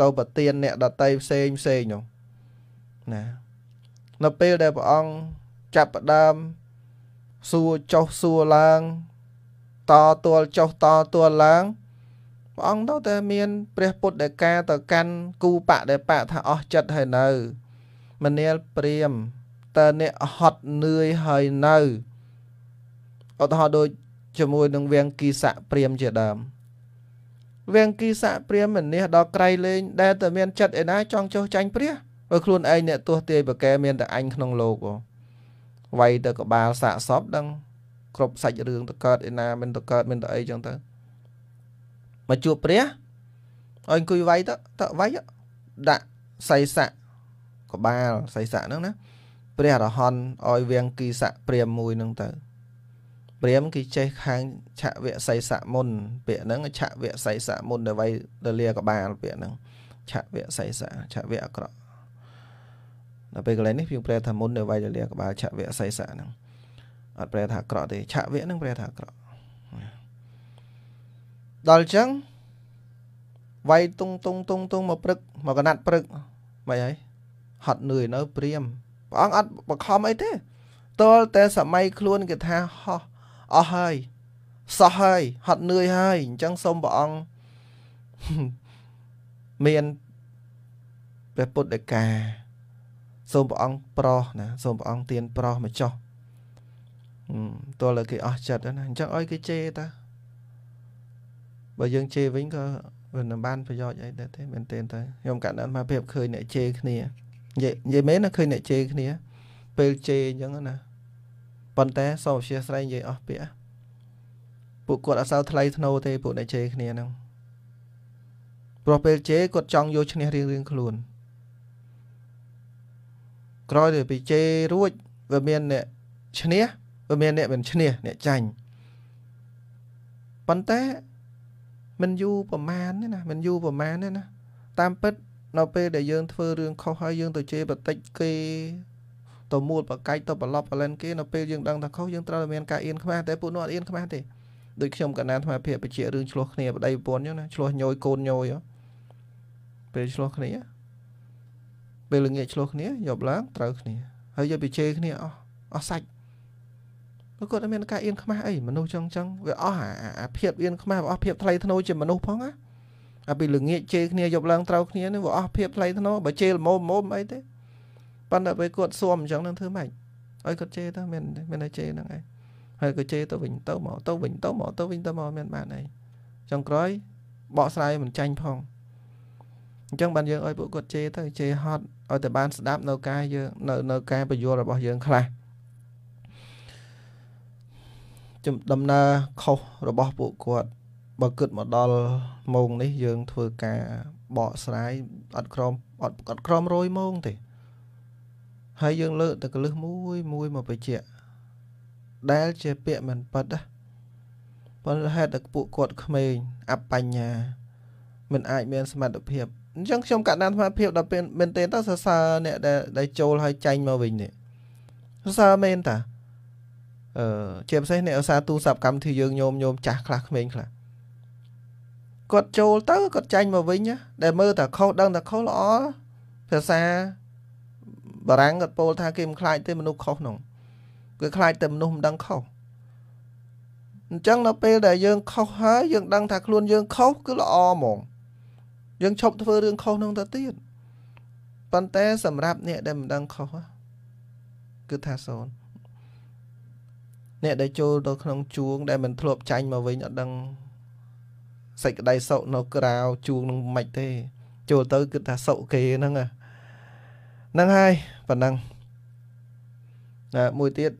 Speaker 2: ទៅប្រទៀនអ្នកដតីផ្សេងផ្សេងនោះណានៅពេលដែលព្រះអង្គចាប់ផ្ដើមសួរចុះសួរឡើងតតល់ចុះតតល់ឡើងព្រះអង្គទៅតែមានព្រះពុទ្ធដែលការទៅកាន់គូបដែលបថាអស់ចិត្តហើយនៅមនាលព្រាមតើអ្នកហត់នឿយហើយនៅឧទាហរណ៍ដូចជាមួយនឹងវៀងគីសៈព្រាមជាដើមវៀងគីស័កព្រាមនាសដល់ក្រៃលែងដែលតែមានចិត្តឯណាចង់ចុះចាញ់ព្រះបើខ្លួនឯងអ្នកទោះទាយប្រកែមានតែអញក្នុងលោកបងវាយទៅក្បាលសាកសពដឹងគ្រប់សាច់រឿងទៅកើតឯណាមិនទៅកើតមិនទៅអីចឹងទៅមកជួបព្រះអើអង្គុយវាយទៅតវាយដាក់សៃស័កក្បាលសៃស័កហ្នឹងណាព្រះរហន្តឲ្យវៀងគីស័កព្រាមមួយហ្នឹងទៅព្រាមគេចេះខាងឆវៈសីសៈមុន ពាក្យហ្នឹងឆវៈសីសៈមុនដែលໄວទៅលាកបាលពាក្យហ្នឹងឆវៈសីសៈឆវៈអក្រក់ដល់ពេលកន្លែងនេះយើងប្រែថាមុនដែលໄວទៅលាកបាលឆវៈសីសៈហ្នឹងអត់ប្រែថាអក្រក់ទេឆវៈហ្នឹងប្រែថាអក្រក់ដល់អញ្ចឹងវាយតុងតុងតុងតុងមកព្រឹក មកកណាត់ព្រឹកមិនហើយហត់នឿយនៅព្រាមព្រះអង្គអត់បង្ខំអីទេតលតែសម័យខ្លួនគេថាហោះអស់ហើយសោះហើយហត់នឿយហើយអញ្ចឹងសូមព្រះអង្គមានព្រះពុទ្ធដីកាសូមព្រះអង្គប្រោះណា សូមព្រះអង្គទាន ប្រោះមកចោះតើលើគេអស់ចិត្តណាអញ្ចឹងអុយគេជេរតាបើយើងជេរវិញក៏វាមិន បានប្រយោជន៍អីដែរទេមែនទេទៅខ្ញុំកាត់ដល់មកភាពឃើញអ្នកជេរគ្នានិយាយនិយាយមែនណាឃើញអ្នកជេរគ្នា ពេលជេរអញ្ចឹងណាប៉ុន្តែសូមអធិស្ឋាននិយាយអស់ពាក្យពួកគាត់អត់សូវថ្លៃធ្នូទេពួកអ្នកជេរគ្នាហ្នឹងព្រោះពេលជេរគាត់ចង់យកឈ្នះរៀងរៀងខ្លួន ក្រោយទៅពីជេររួចវាមានអ្នកឈ្នះវាមានអ្នកមិនឈ្នះអ្នកចាញ់ប៉ុន្តែมันយូរប្រមាណទេណាมันយូរប្រមាណទេណាតាមពិតនៅពេលដែលយើងធ្វើរឿងខុសហើយយើងទៅជេរបន្តិចគេទៅមូលបកាច់ទៅប្រឡប់ប្រឡែនគេនៅពេលយើងដឹងថាខុសយើងត្រូវតែមានការអៀនខ្មាស់តែពួកនោះអត់អៀនខ្មាស់ទេដូចខ្ញុំកណ្ដាលអាត្មាភាពបជារឿងឆ្លោះគ្នាប្តីប្រពន្ធហ្នឹងណាឆ្លោះញយកូនញយពេលឆ្លោះគ្នាពេលល្ងាចឆ្លោះគ្នាយប់ឡើងត្រូវគ្នាហើយយកពីជេរគ្នាអស់អស់សាច់ព្រោះគាត់អត់មានការអៀនខ្មាស់អីមនុស្សចឹងចឹងវាអស់អាភាពអៀនខ្មាស់វាអស់ភាពថ្លៃថ្នូរជាមនុស្សផងណាអាពីល្ងាចជេរគ្នាយប់ឡើងត្រូវគ្នានេះវាអស់ភាពថ្លៃថ្នូរបើជេរល្មមល្មមអីទេប៉ុន្តែពេលគាត់ស៊ាំអញ្ចឹងនឹងធ្វើម៉េចឲ្យគាត់ជេរទៅមានមានតែជេរហ្នឹងឯងហើយក៏ជេរទៅវិញទៅមកទៅវិញទៅមកទៅវិញទៅមកមានបានអីចុងក្រោយបកស្រាយមិនចាញ់ផងអញ្ចឹងបានយើងឲ្យពួកគាត់ជេរទៅជេរហត់ឲ្យតែបានស្ដាប់នៅការយើងនៅនៅការបញ្យល់របស់យើងខ្លះចំដំណើរខុសរបស់ពួកគាត់បើគិតមកដល់ម៉ោងនេះយើងធ្វើការបកស្រាយអត់ក្រមអត់អត់ក្រមរយម៉ោងទេហើយយើងលើកតែកលឹះមួយមួយមកបញ្ជាក់ដែលជាពាក្យមិនប៉ិតណាប៉ុន្តែហេតុតែពួកគាត់ក្មេងអបញ្ញា មិនអាចមានសមត្ថភាពអញ្ចឹងខ្ញុំកណ្ដាលសមត្ថភាពដល់ពេលមែនទេទៅសរសើរអ្នកដែលដែលចូលហើយចាញ់មកវិញនេះសរសើរមែនតាអឺជាពិសេសអ្នកឧស្សាហ៍ទូស័ព្ទកម្មវិធីយើងញោមញោមចាស់ខ្លះក្មេងខ្លះគាត់ចូលទៅគាត់ចាញ់មកវិញណាដែលមើលតែខុសដឹងតែខុសល្អភាសាបារាំងគាត់ពោលថាគេមិនខ្លាចទេមនុស្សខុសនោះគឺខ្លាចតែមនុស្សមិនដឹងខុសអញ្ចឹងដល់ពេលដែលយើងខុសហើយយើងដឹងថាខ្លួនយើងខុសគឺល្អហ្មង យើងឈប់ធ្វើរឿងខុសនោះទៅទៀតប៉ុន្តែសម្រាប់អ្នកដែលមិនដឹងខុសគឺថាសូន្យអ្នកដែលចូលទៅក្នុងជួង ដែលមិនធ្លាប់ចាញ់មកវិញអត់ដឹងសេចក្តីសុខនៅក្រៅជួងនឹងមិនទេ ចូលទៅ គឺថាសុខគេហ្នឹងហ្នឹងហើយប៉ុណ្ណឹងណាមួយទៀត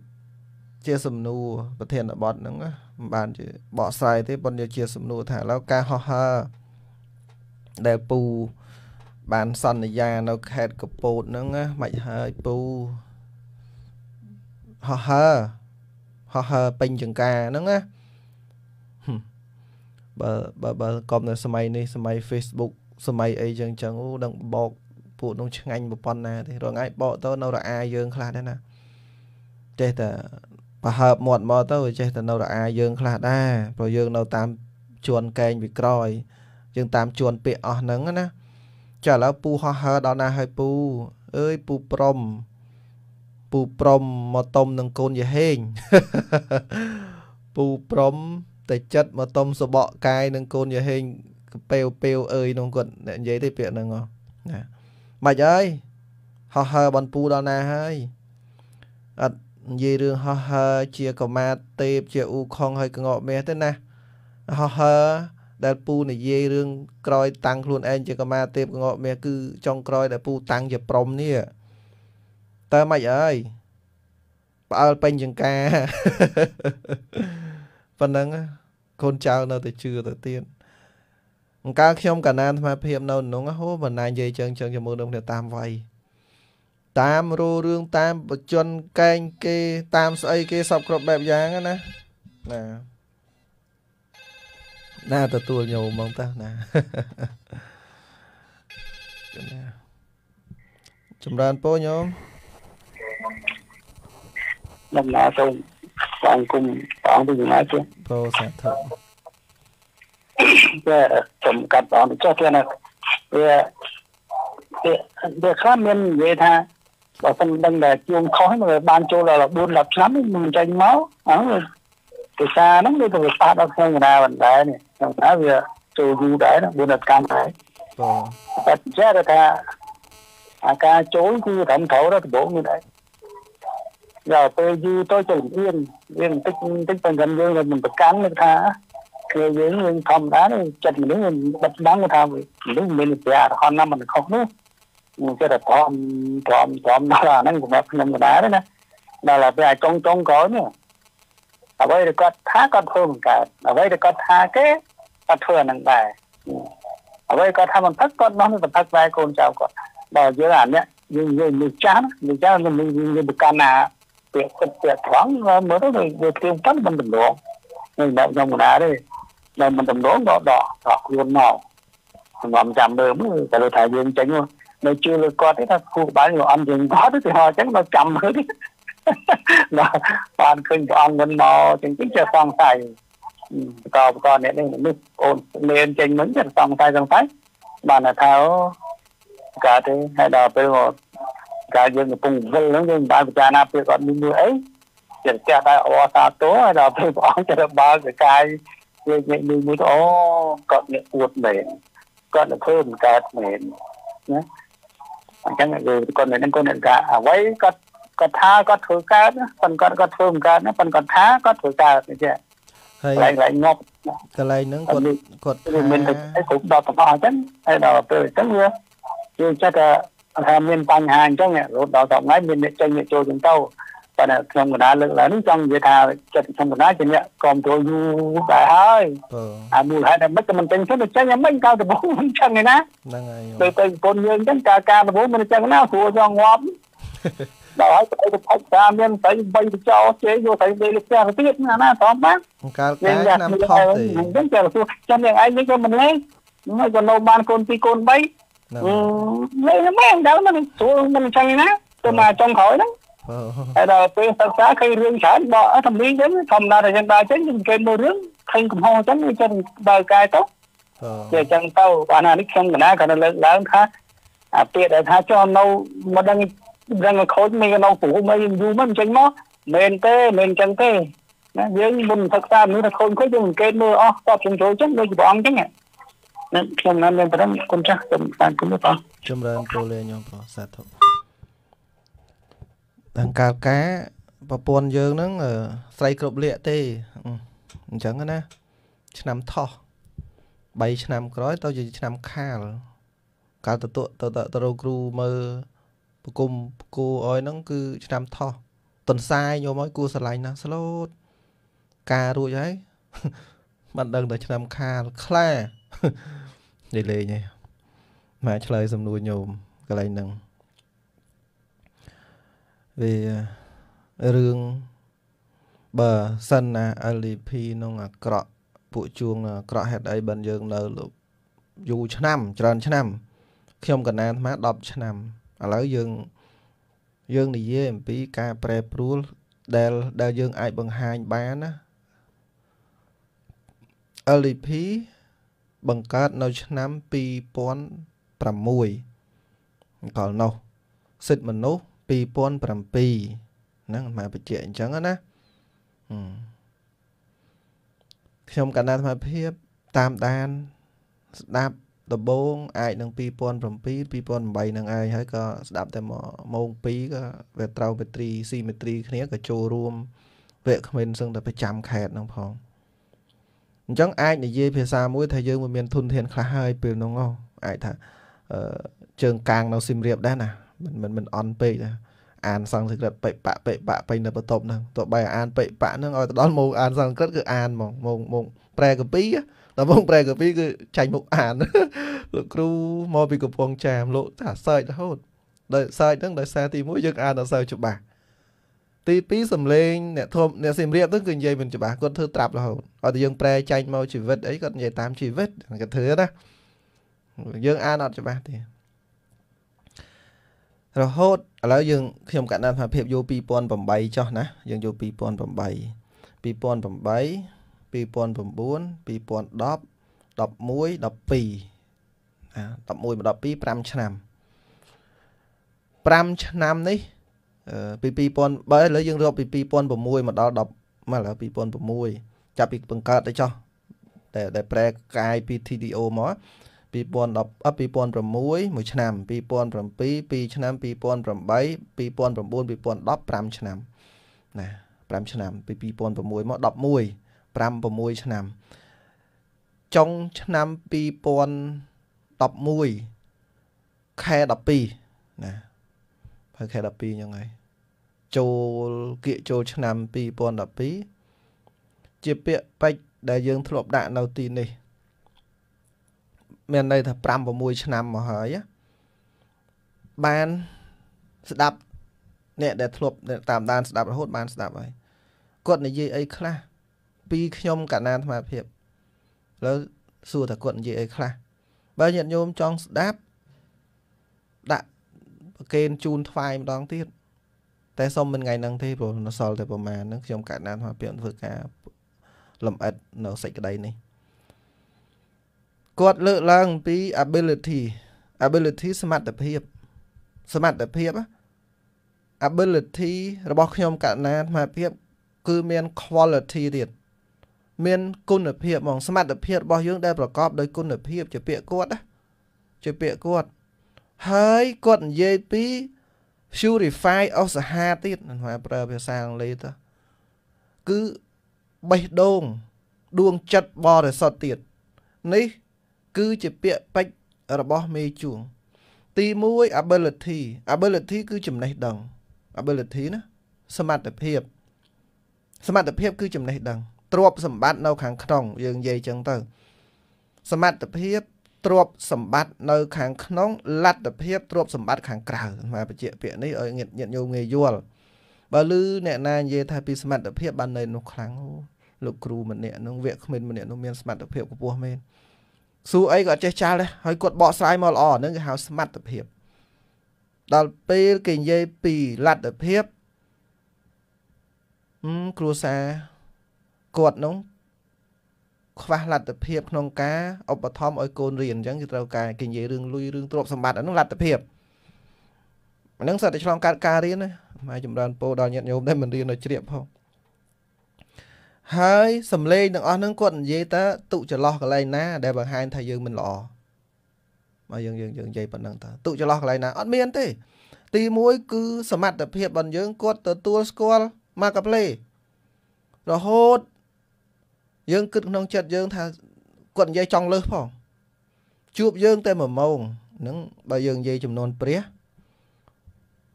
Speaker 2: ជាសំណួរប្រធានបទហ្នឹងមិនបានជាបកស្រាយទេប៉ុន្តែជាសំណួរថាឡូវការហោះហើរដែលពូបានសន្យានៅ ខេត្តកពតហ្នឹងណាមិនហើយពូហោះហើរហោះហើរពេញចង្ការហ្នឹងណាបើបើបើកុំនៅសម័យនេះសម័យ Facebook សម័យអីចឹងចឹងអូដឹងបោកពួកនោះឆ្ងាញ់ប្រពន្ធណាទេរងាយបកទៅនៅរអាយើងខ្លះដែរណាចេះតែប្រហើបមាត់មកទៅ ចេះតែនៅរអាយើងខ្លះដែរព្រោះយើង នៅតាមជួនកែងវិក្រយយើង តាមជួនពាកអស់ហ្នឹងណាចាឥឡូវពូហោះហើដល់ណាហើយពូអើយពូព្រំពូព្រំមកតុំនឹងកូនយាហេងពូព្រំតែចិត្តមកតុំសបកកាយនឹងកូនយាហេងកពេវពេវអើយនោះគាត់និយាយទេពាក្យហ្នឹងណាមិនអើយហោះហើបនពូដល់ណាហើយអត់និយាយរឿងហោះហើ ជា កមាតទេពជាអ៊ូខុងហើយក្ងោកមាសទេណាហោះហើដែលពូនិយាយរឿងក្រោយតាំងខ្លួនឯងជាកមាទេពក្ងោកមាសគឺចុងក្រោយដែលពូតាំងជាព្រំនេះតើមិនអើយផ្អើលពេញចង្ការប៉ុណ្ណឹងកូនចៅនៅតែជឿទៅទៀតអង្ការខ្ញុំកណានអាត្មាភាព នៅក្នុងហូបណ្ណានិយាយជើងជើងជាមួយនឹងគ្នាតាមវ័យតាមរੂរឿងតាមបជនកែងគេ តាម ស្អីគេសពគ្រប់បែបយ៉ាងណាណាណាទទួលញោមមកតើណាចម្រើនពរញោម
Speaker 1: ដំណើរសូមស្វាគមន៍បងពីណាចេះពោសាធុវាចំកាត់បងចុះទៅណាវាវាខ្លះមាននិយាយថាបើមិនដឹងដែលជួមខុសមកបានចូលដល់4 10ឆ្នាំមិនចេញមកអើភាសាហ្នឹងវាទៅស្ដាប់ដល់ខ្ញុំកណាបណ្ដែរនេះខ្ញុំថាវាចូលយូរដែរ4 10ឆ្នាំដែរបាទតែចេះថាអាការចូលគឺត្រឹមត្រូវដល់ដំបូងនេះដែរដល់ពេលយូរទៅចូលរៀនរៀនតិចតិចបើមិនយើងមិនប្រកាន់ថាគេយើងយើងធម្មតាទេចិត្តមនុស្សមិនបិទបាំងថាមនុស្សមានព្រះអរហន្តណាមិនខុសនោះខ្ញុំគិតថាព្រមព្រមព្រមដល់អាហ្នឹងសម្រាប់ខ្ញុំក៏ដែរណាដល់តែអាចចង់ចង់ក្រោយនេះអ្វីដែលគាត់ថាគាត់ធ្វើមិនកើតអ្វីដែលគាត់ថាគេគាត់ធ្វើអានឹងដែរអ្វីគាត់ថាមិនផឹកគាត់នោះមិនផឹកដែរកូនចៅគាត់ដល់យើងអានេះយើងយើងលើចាស់លើចាស់នឹងយើងបកណាពាក្យគិតពាក្យត្រង់មើលទៅវាធៀងទៅមិនដំណងខ្ញុំខ្ញុំណាទេដែលមិនតម្រងដល់ដកដកខ្លួនមកខ្ញុំចាំមើលមើលតែលើថាយើងចេញនៅជឿលើគាត់ទេថាគូបានយើងអន់យើងគាត់ទៅហោចឹងដល់ចាំមើលទេបាទបានឃើញព្រះអង្គមិនមកចឹងទីចេះសង្ស័យបកបកអ្នកនេះនេះអូនមែនចេញមិនចេះសង្ស័យសង្ស័យបានថាអូកើតទេហើយដល់ពេលមកកើតយើងកំពុងវិលហ្នឹងយើងមិនបានពិចារណាពេលគាត់មានលឺអីចិត្តចាស់ដែរអរសាទរហើយដល់ពេលព្រះអង្គចេះបើកកាយលេខលេខមួយមួយអូគាត់អ្នកអួតមែនគាត់ទៅធ្វើមិនកើតមែនណាអញ្ចឹងគាត់នៅនឹងគាត់នឹងការអ្វីគាត់គាត់ថាគាត់ធ្វើកើតប៉ុន្តែគាត់គាត់ធ្វើមិនកើតប៉ុន្តែគាត់ថាគាត់ធ្វើកើតអញ្ចឹងហើយកន្លែងកន្លែងងប់កន្លែងហ្នឹងគាត់គាត់មានតែគ្រប់ដល់ទាំងអស់អញ្ចឹងហើយដល់ពេលអញ្ចឹងវាយើងចិត្តថាថាមានបញ្ហាអញ្ចឹងរហូតដល់សប្តាហ៍នេះមានអ្នកចេញអ្នកចូលចឹងទៅប៉ុន្តែខ្ញុំកណ្ដាលលើកឡើងនេះចង់និយាយថាចិត្តខ្ញុំកណ្ដាលជាអ្នកគ្រប់គ្រងយូរដែរហើយអាមូលហេតុតែមិនទៅមិនចេញទៅចេញអាមិញកៅដំបងមិនចឹងឯណាហ្នឹងហើយទៅទៅប្រពន្ធយើងចឹងការការដំបងមិនចឹងណាព្រោះចង់ងាប់ដល់ហើយទៅទៅផុតតាមានតែបីបចោជេយកតែលេខផ្ទះទៅទៀតណាណាតោះបាទកាលកាលឆ្នាំថតទេហ្នឹងចឹងទៅចាំយ៉ាងឯងនេះក៏មិនលេងមិនក៏នៅបានកូន2កូន3លេងមិនដល់មិនស្រួលមិនចឹងណាទៅមកចុងក្រោយហ្នឹងហើយដល់ពេលសិក្សាឃើញរឿងច្រើនបកធម្មីចឹងធម្មតាតែចឹងដែរចឹងយើងគេមើលរឿងឃើញកំហុសចឹងវាចឹងបើកែទៅតែចឹងទៅអាណានេះខ្ញុំកណាក៏នៅលើកឡើងថាអាពាក្យដែលថាចុះនៅមិនដឹងដឹងខូចមិននៅព្រោះមិនយូរមិនចឹងមកមែនទេមែនចឹងទេណាយើងមិនសិក្សាមនុស្សថាខូចខូចយើងសង្កេតមើលអស់តបជំចូលចឹងដូចព្រះអង្គចឹងណាខ្ញុំណាស់មានប្រដឹងគុណចាស់ខ្ញុំតាមគុណព្រះ
Speaker 2: ចម្រើនពលញោមព្រះសាធុដង្កើតការប្រពន្ធយើងហ្នឹងស្រីគ្រប់លក្ខទេអញ្ចឹងណាឆ្នាំថោះ3ឆ្នាំក្រោយទៅជាឆ្នាំខាលកាលទទួលទៅទៅរកគ្រូមើលប្រគំគូអយហ្នឹងគឺឆ្នាំថោះតនសាយញោមឲ្យគូស្រឡាញ់ណាស់ស្លូតការរួចហើយបានដឹងដល់ឆ្នាំខាលខ្លានិយាយលេងឯងម៉ែឆ្លើយសំណួរញោមកន្លែងហ្នឹងវារឿងបើសិនណា LDP ក្នុងអាក្រក់ ពួកជួងអាក្រក់ហេតុអីបានយើង នៅយូរឆ្នាំ ច្រើន ឆ្នាំ ខ្ញុំកណានអាត្មា10ឆ្នាំឥឡូវយើងយើងនិយាយអំពីការប្រែប្រួលដែល ដែលយើងអាចបង្ហាញបានណា LDP បង្កើតនៅឆ្នាំ2006កាលនោះសិទ្ធិមនុស្ស2007ហ្នឹងអាត្មាបញ្ជាក់អញ្ចឹងណាខ្ញុំកណ្ដាលអាត្មាភាពតាមដានស្ដាប់ដំបូង អាចនឹង2007 2008នឹងឯងហើយក៏ស្ដាប់តែម៉ោង2ក៏វាត្រូវមេត្រីស៊ីមេត្រី គ្នាក៏ចូលរួមវគ្គក្មេនសឹងតែប្រចាំខេត្តហ្នឹងផងអញ្ចឹងអាចនិយាយភាសាមួយថាយើងមិនមានធនធានខ្លះហើយពេលនោះអាចថាជើងកាងនៅស៊ីមរៀបដែរណាមិនមិនមិនអន់ពេកណាអានសង្ស្ក្រឹតបិបៈបិបៈបិនៅបន្ទប់ហ្នឹងតបីអានបិបៈហ្នឹងឲ្យទៅដល់មកអានសង្ស្ក្រឹតគឺអានហ្មងមកមកប្រែកាពីដល់មកប្រែកាពីគឺចាញ់មុខអានលោកគ្រូមកពីកំពង់ចាមលោកថាសើចរហូតដោយសើចហ្នឹងដោយសារទី1យើង អានអត់សូវច្បាស់ទី2សំលេងអ្នកធំអ្នកសៀមរាបហ្នឹងគឺនិយាយមិនច្បាស់គាត់ធ្វើត្រាប់រហូតឲ្យតែយើងប្រែចែកមកជីវិតអីគាត់និយាយតាមជីវិតគាត់ធ្វើណាយើងអានអត់ច្បាស់ទេរហូតឥឡូវយើងខ្ញុំកណ្ដាលថាភាពយូរ2008ចុះណាយើងយូរ2008 2008 2009 2010 11 12ណា11មក12 5ឆ្នាំ5ឆ្នាំនេះពី2000បើឥឡូវយើងរាប់ពី2006មកដល់10មកឥឡូវ2006ចាប់ពីបង្កើតទៅចោះតែដែលប្រែកាយពី TDO មក2010 2006 1ឆ្នាំ2007 2ឆ្នាំ2008 2009 2010 5ឆ្នាំណា5ឆ្នាំពី2006មក11 5 6ឆ្នាំ ចុងឆ្នាំ2011ខែ12ណាហើយខែ12យ៉ាងហើយចូលគៀកចូលឆ្នាំ2012ជាពាក្យពេចដែលយើងធ្លាប់ដាក់នៅទីនេះមានន័យថា5 6ឆ្នាំមកហើយបានស្ដាប់អ្នកដែលធ្លាប់តាមដាន ស្ដាប់រហូតបានស្ដាប់ហើយគាត់និយាយអីខ្លះពីខ្ញុំកណានអាភិបលើសួរថាគាត់និយាយអីខ្លះបើញាតិញោមចង់ស្ដាប់ដាក់ប្រកេនជូនថ្វាយម្ដងទៀតតែសុំមិនថ្ងៃហ្នឹងទេព្រោះនៅសល់តែប្រហែលហ្នឹងខ្ញុំកណានអាភិបធ្វើការលំអិតនៅសេចក្តីនេះគាត់លើកឡើងពី ability ability សមត្ថភាពសមត្ថភាព ability របស់ខ្ញុំកណ្ណាសមត្ថភាព គឺមាន quality ទៀតមានគុណភាពហ្មងសមត្ថភាពរបស់យើងដែលប្រកបដោយគុណភាពជាពាក្យគាត់ជាពាក្យគាត់ហើយគាត់និយាយពី purify អសហាទៀតហៅប្រើភាសាអង់គ្លេសទៅគឺបេះដូងដួងចិត្តបរិសុទ្ធទៀតនេះគឺជាពាក្យពេចរបស់មេជួងទី1 ability ability គឺចំណេះដឹង ability ណាសមត្ថភាពសមត្ថភាពគឺចំណេះដឹងទ្រពសម្បត្តិនៅខាងក្នុងយើងនិយាយចឹងទៅសមត្ថភាពទ្រពសម្បត្តិនៅខាងក្នុងលទ្ធភាពទ្រពសម្បត្តិខាងក្រៅមកបញ្ជាក់ពាក្យនេះឲ្យញាតញោមងាយយល់បើឮអ្នកណានិយាយ ថាពីសមត្ថភាពបាននៅនោះខ្លាំងលោកគ្រូម្នាក់នោះវគ្គគ្មិនម្នាក់នោះមានសមត្ថភាពខ្ពស់មែនសួរអីក៏អត់ចេះចាល់ដែរហើយគាត់បកស្រាយមកល្អហ្នឹងគេហៅសមត្ថភាពដល់ពេលគេនិយាយពីលទ្ធភាពអឺគ្រួសារគាត់នោះខ្វះលទ្ធភាពក្នុងការឧបត្ថម្ភឲ្យកូនរៀនអញ្ចឹងគឺត្រូវការ គេនិយាយរឿងលុយរឿងទ្រព្យសម្បត្តិអានោះលទ្ធភាពអានឹងសិតតែឆ្លងកាត់ការរៀនណាម៉ែចម្រើនពោដល់ញាតិញោមដែរមិនរៀននៅជ្រាបផងហើយសំឡេងទាំងអស់ហ្នឹងគាត់និយាយតើទុចន្លោះកន្លែងណា ដែលបង្ហាញថាយើងមិនល្អមកយើងយើងយើងនិយាយប៉ុណ្ណឹងតើទុចន្លោះកន្លែងណាអត់មានទេ ទី1គឺសមត្ថភាពរបស់យើងគាត់ទទួលស្គាល់មកកាផ្លេរហូត យើងគិតក្នុងចិត្តយើងថាគាត់និយាយចង់លើសផងជួបយើងតែមួយម៉ោងហ្នឹងបើយើងនិយាយចំនួនព្រះ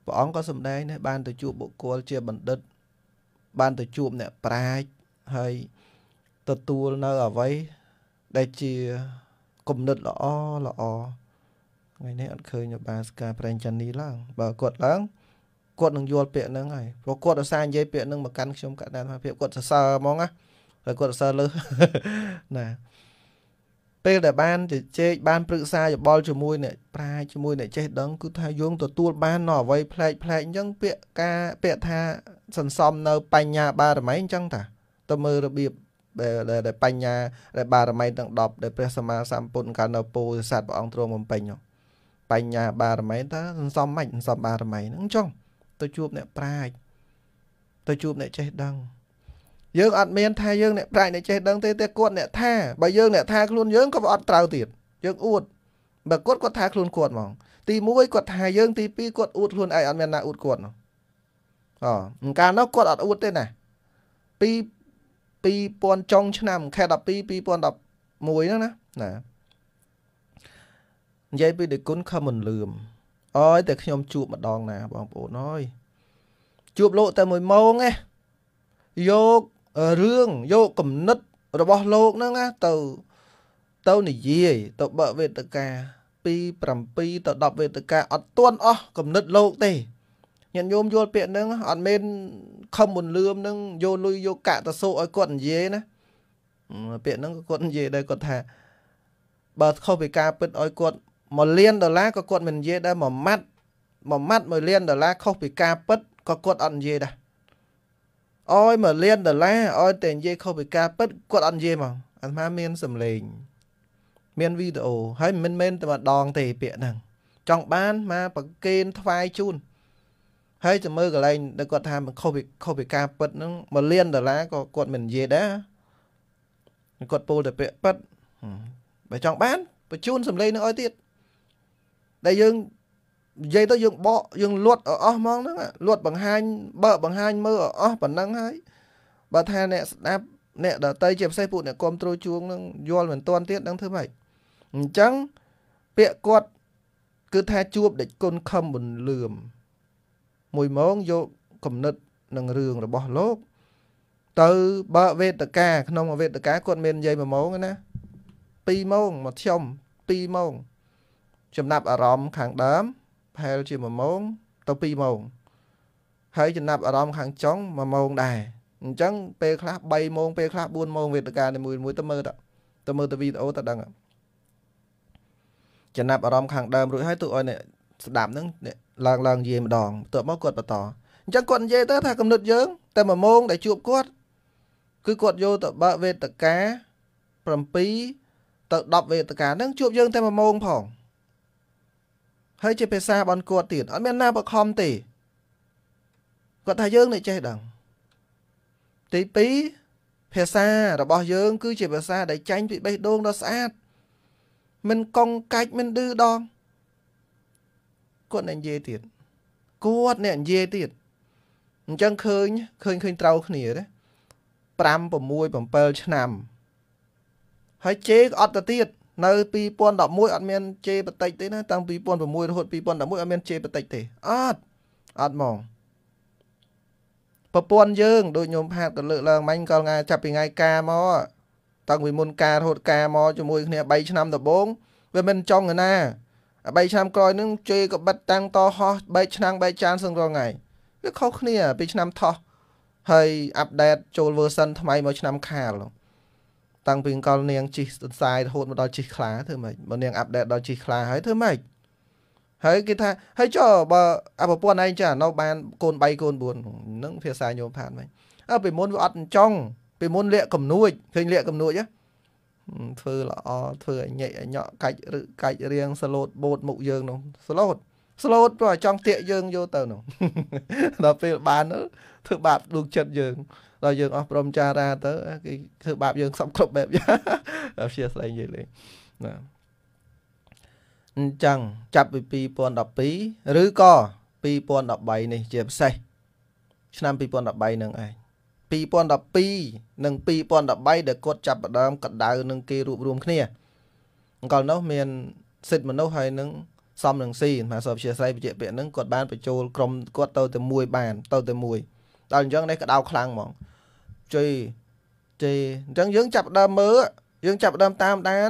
Speaker 2: ព្រះអង្គក៏សម្ដែងដែរបានទៅជួបបុគ្គលជាបណ្ឌិត បានទៅជួបអ្នកប្រាជ្ញហើយទទួលនៅអ្វីដែលជាគំនិតល្អល្អថ្ងៃនេះអត់ឃើញបាសការប្រេងចានីឡើងបើគាត់ឡើងគាត់នឹងយល់ពាក្យហ្នឹងហើយព្រោះគាត់ឧស្សាហ៍និយាយ ពាក្យហ្នឹងមកកាន់ខ្ញុំកណ្ដាលភាពគាត់សរសើរហ្មងណាហើយគាត់សរសើរលើណាពេលដែលបានជជែកបានប្រឹក្សាយោបល់ជាមួយអ្នកប្រាជ្ញជាមួយអ្នកចេះដឹងគឺថាយើងទទួលបាននៅអ្វីប្លែកប្លែកអញ្ចឹងពាក្យការពាក្យថាសន្សំនៅបញ្ញាបារមីអញ្ចឹងតាទៅមើលរបៀបដែលដែលបញ្ញាដែលបារមីទាំង10ដែលព្រះសម្មាសម្ពុទ្ធកាលនៅពោធិសត្វព្រះអង្គទ្រង់បំពេញបញ្ញាបារមីតើសន្សំមិនសន្សំបារមីហ្នឹងចុងទៅជួបអ្នកប្រាជ្ញទៅជួបអ្នកចេះដឹងយើងអត់មានថាយើងអ្នកប្រាជ្ញអ្នកចេះដឹងទេតែគាត់អ្នកថាបើយើងអ្នកថាខ្លួនយើងក៏អត់ត្រូវទៀតយើងអួតបើគាត់គាត់ថាខ្លួនគាត់ហ្មងទី1គាត់ថាយើងទី2គាត់អួតខ្លួនឯងអត់មានណាអួតគាត់អូអង្ការនោះគាត់អត់អួតទេណាពី2000ចុងឆ្នាំខែ12 2011ហ្នឹងណាណានិយាយពីដូចគុណខំមិនលឿមអើយតែខ្ញុំជួបម្ដងណាបងប្អូនអើយជួបលោកតែមួយម៉ោងឯងយករឿងយកគំនិតរបស់លោកហ្នឹងណាទៅទៅនិយាយទៅបើកវេទិកាពី7ទៅ10វេទិកាអត់ទាន់អស់គំនិតលោកទេញាតិញោមយល់ពាក្យហ្នឹងអត់មែនខំមុនលឿមហ្នឹងយកលុយយកកាក់ទៅសោកឲ្យគាត់និយាយណាពាក្យហ្នឹងក៏គាត់និយាយដែរគាត់ថាបើខុសពីការពិតឲ្យគាត់មួយលានដុល្លារក៏គាត់មិននិយាយដែរមួយម៉ាត់មួយម៉ាត់មួយលានដុល្លារខុសពីការពិតក៏គាត់អត់និយាយដែរអោយមួយលានដុល្លារអោយតែនិយាយខុសពីការពិតគាត់អត់និយាយមកអាត្មាមានសំឡេងមានវីដេអូហើយមិនមែនតែម្ដងទេពាក្យហ្នឹងចង់បានមកប្រកេនថ្វាយជូនហើយទៅមើលកន្លែងដែលគាត់ថាមិនខុសពីខុសពីការពិតហ្នឹងមួយលានដុល្លារក៏គាត់មិននិយាយដែរគាត់ពោលតែពាក្យពិតបើចង់បានបញ្ជូនសម្លេងនឹងឲ្យទៀតដែលយើងនិយាយទៅយើងបកយើងលួតអស់ហ្មងហ្នឹងលួតបង្ហាញបើបង្ហាញមើលអស់ប៉ុណ្ណឹងហើយ បើថាអ្នកស្ដាប់អ្នកដតីជាពិសេសពួកអ្នកគ្រប់គ្រងជួងនឹងយល់មិនទាន់ទៀតនឹងធ្វើម៉េចអញ្ចឹងពាក្យគាត់គឺថាជួបដេចគុណខំបុនលឿមមួយម៉ោងយកគំនិតនឹងរឿងរបស់លោក ទៅបើវេទកាក្នុងវេទកាគាត់មាននិយាយមួយម៉ោងណា2ម៉ោងមកខ្ញុំ2ម៉ោងចំណាប់អារម្មណ៍ខាងដើមប្រហែលជា1ម៉ោងទៅ2ម៉ោងហើយចំណាប់អារម្មណ៍ខាងចុង1ម៉ោងដែរអញ្ចឹងពេលខ្លះ3ម៉ោងពេលខ្លះ4ម៉ោងវេទកានីមួយៗទៅមើលទៅមើលទៅវីដេអូទៅដឹងចំណាប់អារម្មណ៍ខាងដើមរួចហើយទូឲ្យអ្នកស្ដាប់នឹងអ្នកឡើងឡើងយាយម្ដងបន្ទាប់មកគាត់បន្តអញ្ចឹងគាត់និយាយទៅថាកំណត់យើងតែមួយម៉ោងដែលជួបគាត់គឺគាត់យកទៅបើកវេទិកា7ទៅ10វេទិកាហ្នឹងជួបយើងតែមួយម៉ោងផងហើយជាភាសាបនគាត់ទៀតអត់មានណាបខំទេគាត់ថាយើងនេះចេះដឹងទី2ភាសារបស់យើង គឺជាភាសាដែលចាញ់ពីបេះដូងដ៏ស្អាតមិនកង់កាច់មិនឌឺដងគាត់អ្នកនិយាយទៀតគាត់អ្នកនិយាយទៀតអញ្ចឹងឃើញឃើញឃើញត្រូវគ្នាទេ5 6 7ឆ្នាំ ហើយជេអត់ទៅទៀតនៅ2011អត់មានជេបន្តិចទេណាតាំង2006រហូត2011អត់មានជេបន្តិចទេអត់អត់ហ្មងប្រពន្ធយើងដូចញោមផាតក៏លើកឡើងមិញក៏ថ្ងៃចាប់ពីថ្ងៃការមកតាំងពីមុនការរហូតការមកជាមួយគ្នា3ឆ្នាំដំបូងវាមិនចង់ណា3ឆ្នាំក្រោយនឹងជេក៏បិទតាំងតហោះបែកឆ្នាំងបែកចានសឹងរាល់ថ្ងៃវាខុសគ្នាពីឆ្នាំថោះហើយអាប់ដេតចូល version ថ្មីមកឆ្នាំខាលតាំងពីកលនាងជីសសន្សាយរហូតមកដល់ជីសខ្លាធ្វើម៉េចបើនាងអាប់ដេតដល់ជីសខ្លាហើយធ្វើម៉េចហើយគេថាហើយចុះបើអាប្រពន្ធឯងចានៅបានកូន3កូន4នឹងភាសាញោមផានវិញអើពីមុនវាអត់អញ្ចឹងពីមុនលាកកំនួចឃើញលាកកំនួចហ៎ធ្វើល្អធ្វើឲ្យញែកឲ្យញក់កាច់ឬកាច់រៀងសឡូតបូតមុខយើងនោះសឡូតសឡូតព្រោះចង់ទាកយើងយកទៅនោះដល់ពេលបានធ្វើបាបដូចចិត្តយើងដល់យើងអស់ព្រមចារាទៅគេធ្វើបាបយើងសពគ្រប់បែបយ៉ាងព្យាស្ដែងនិយាយលេងណាអញ្ចឹងចាប់ពី2012ឬក៏2013នេះជាពិសេសឆ្នាំ2013នឹងឯង2012និង2013ដែលគាត់ចាប់ផ្ដើមកដៅនឹងគេរួបរวมគ្នាអង្គលនោះមានសិទ្ធិមនុស្សហើយនឹងសំនឹងស៊ីមហាសពជាស្រីបជាពាក្យហ្នឹងគាត់បានបញ្ចូលក្រុមគាត់ទៅតែមួយបានទៅតែមួយដល់អញ្ចឹងនេះក្តៅខ្លាំងហ្មងជ័យជ័យអញ្ចឹងយើងចាប់ដើមមើលយើងចាប់ដើមតាមដាន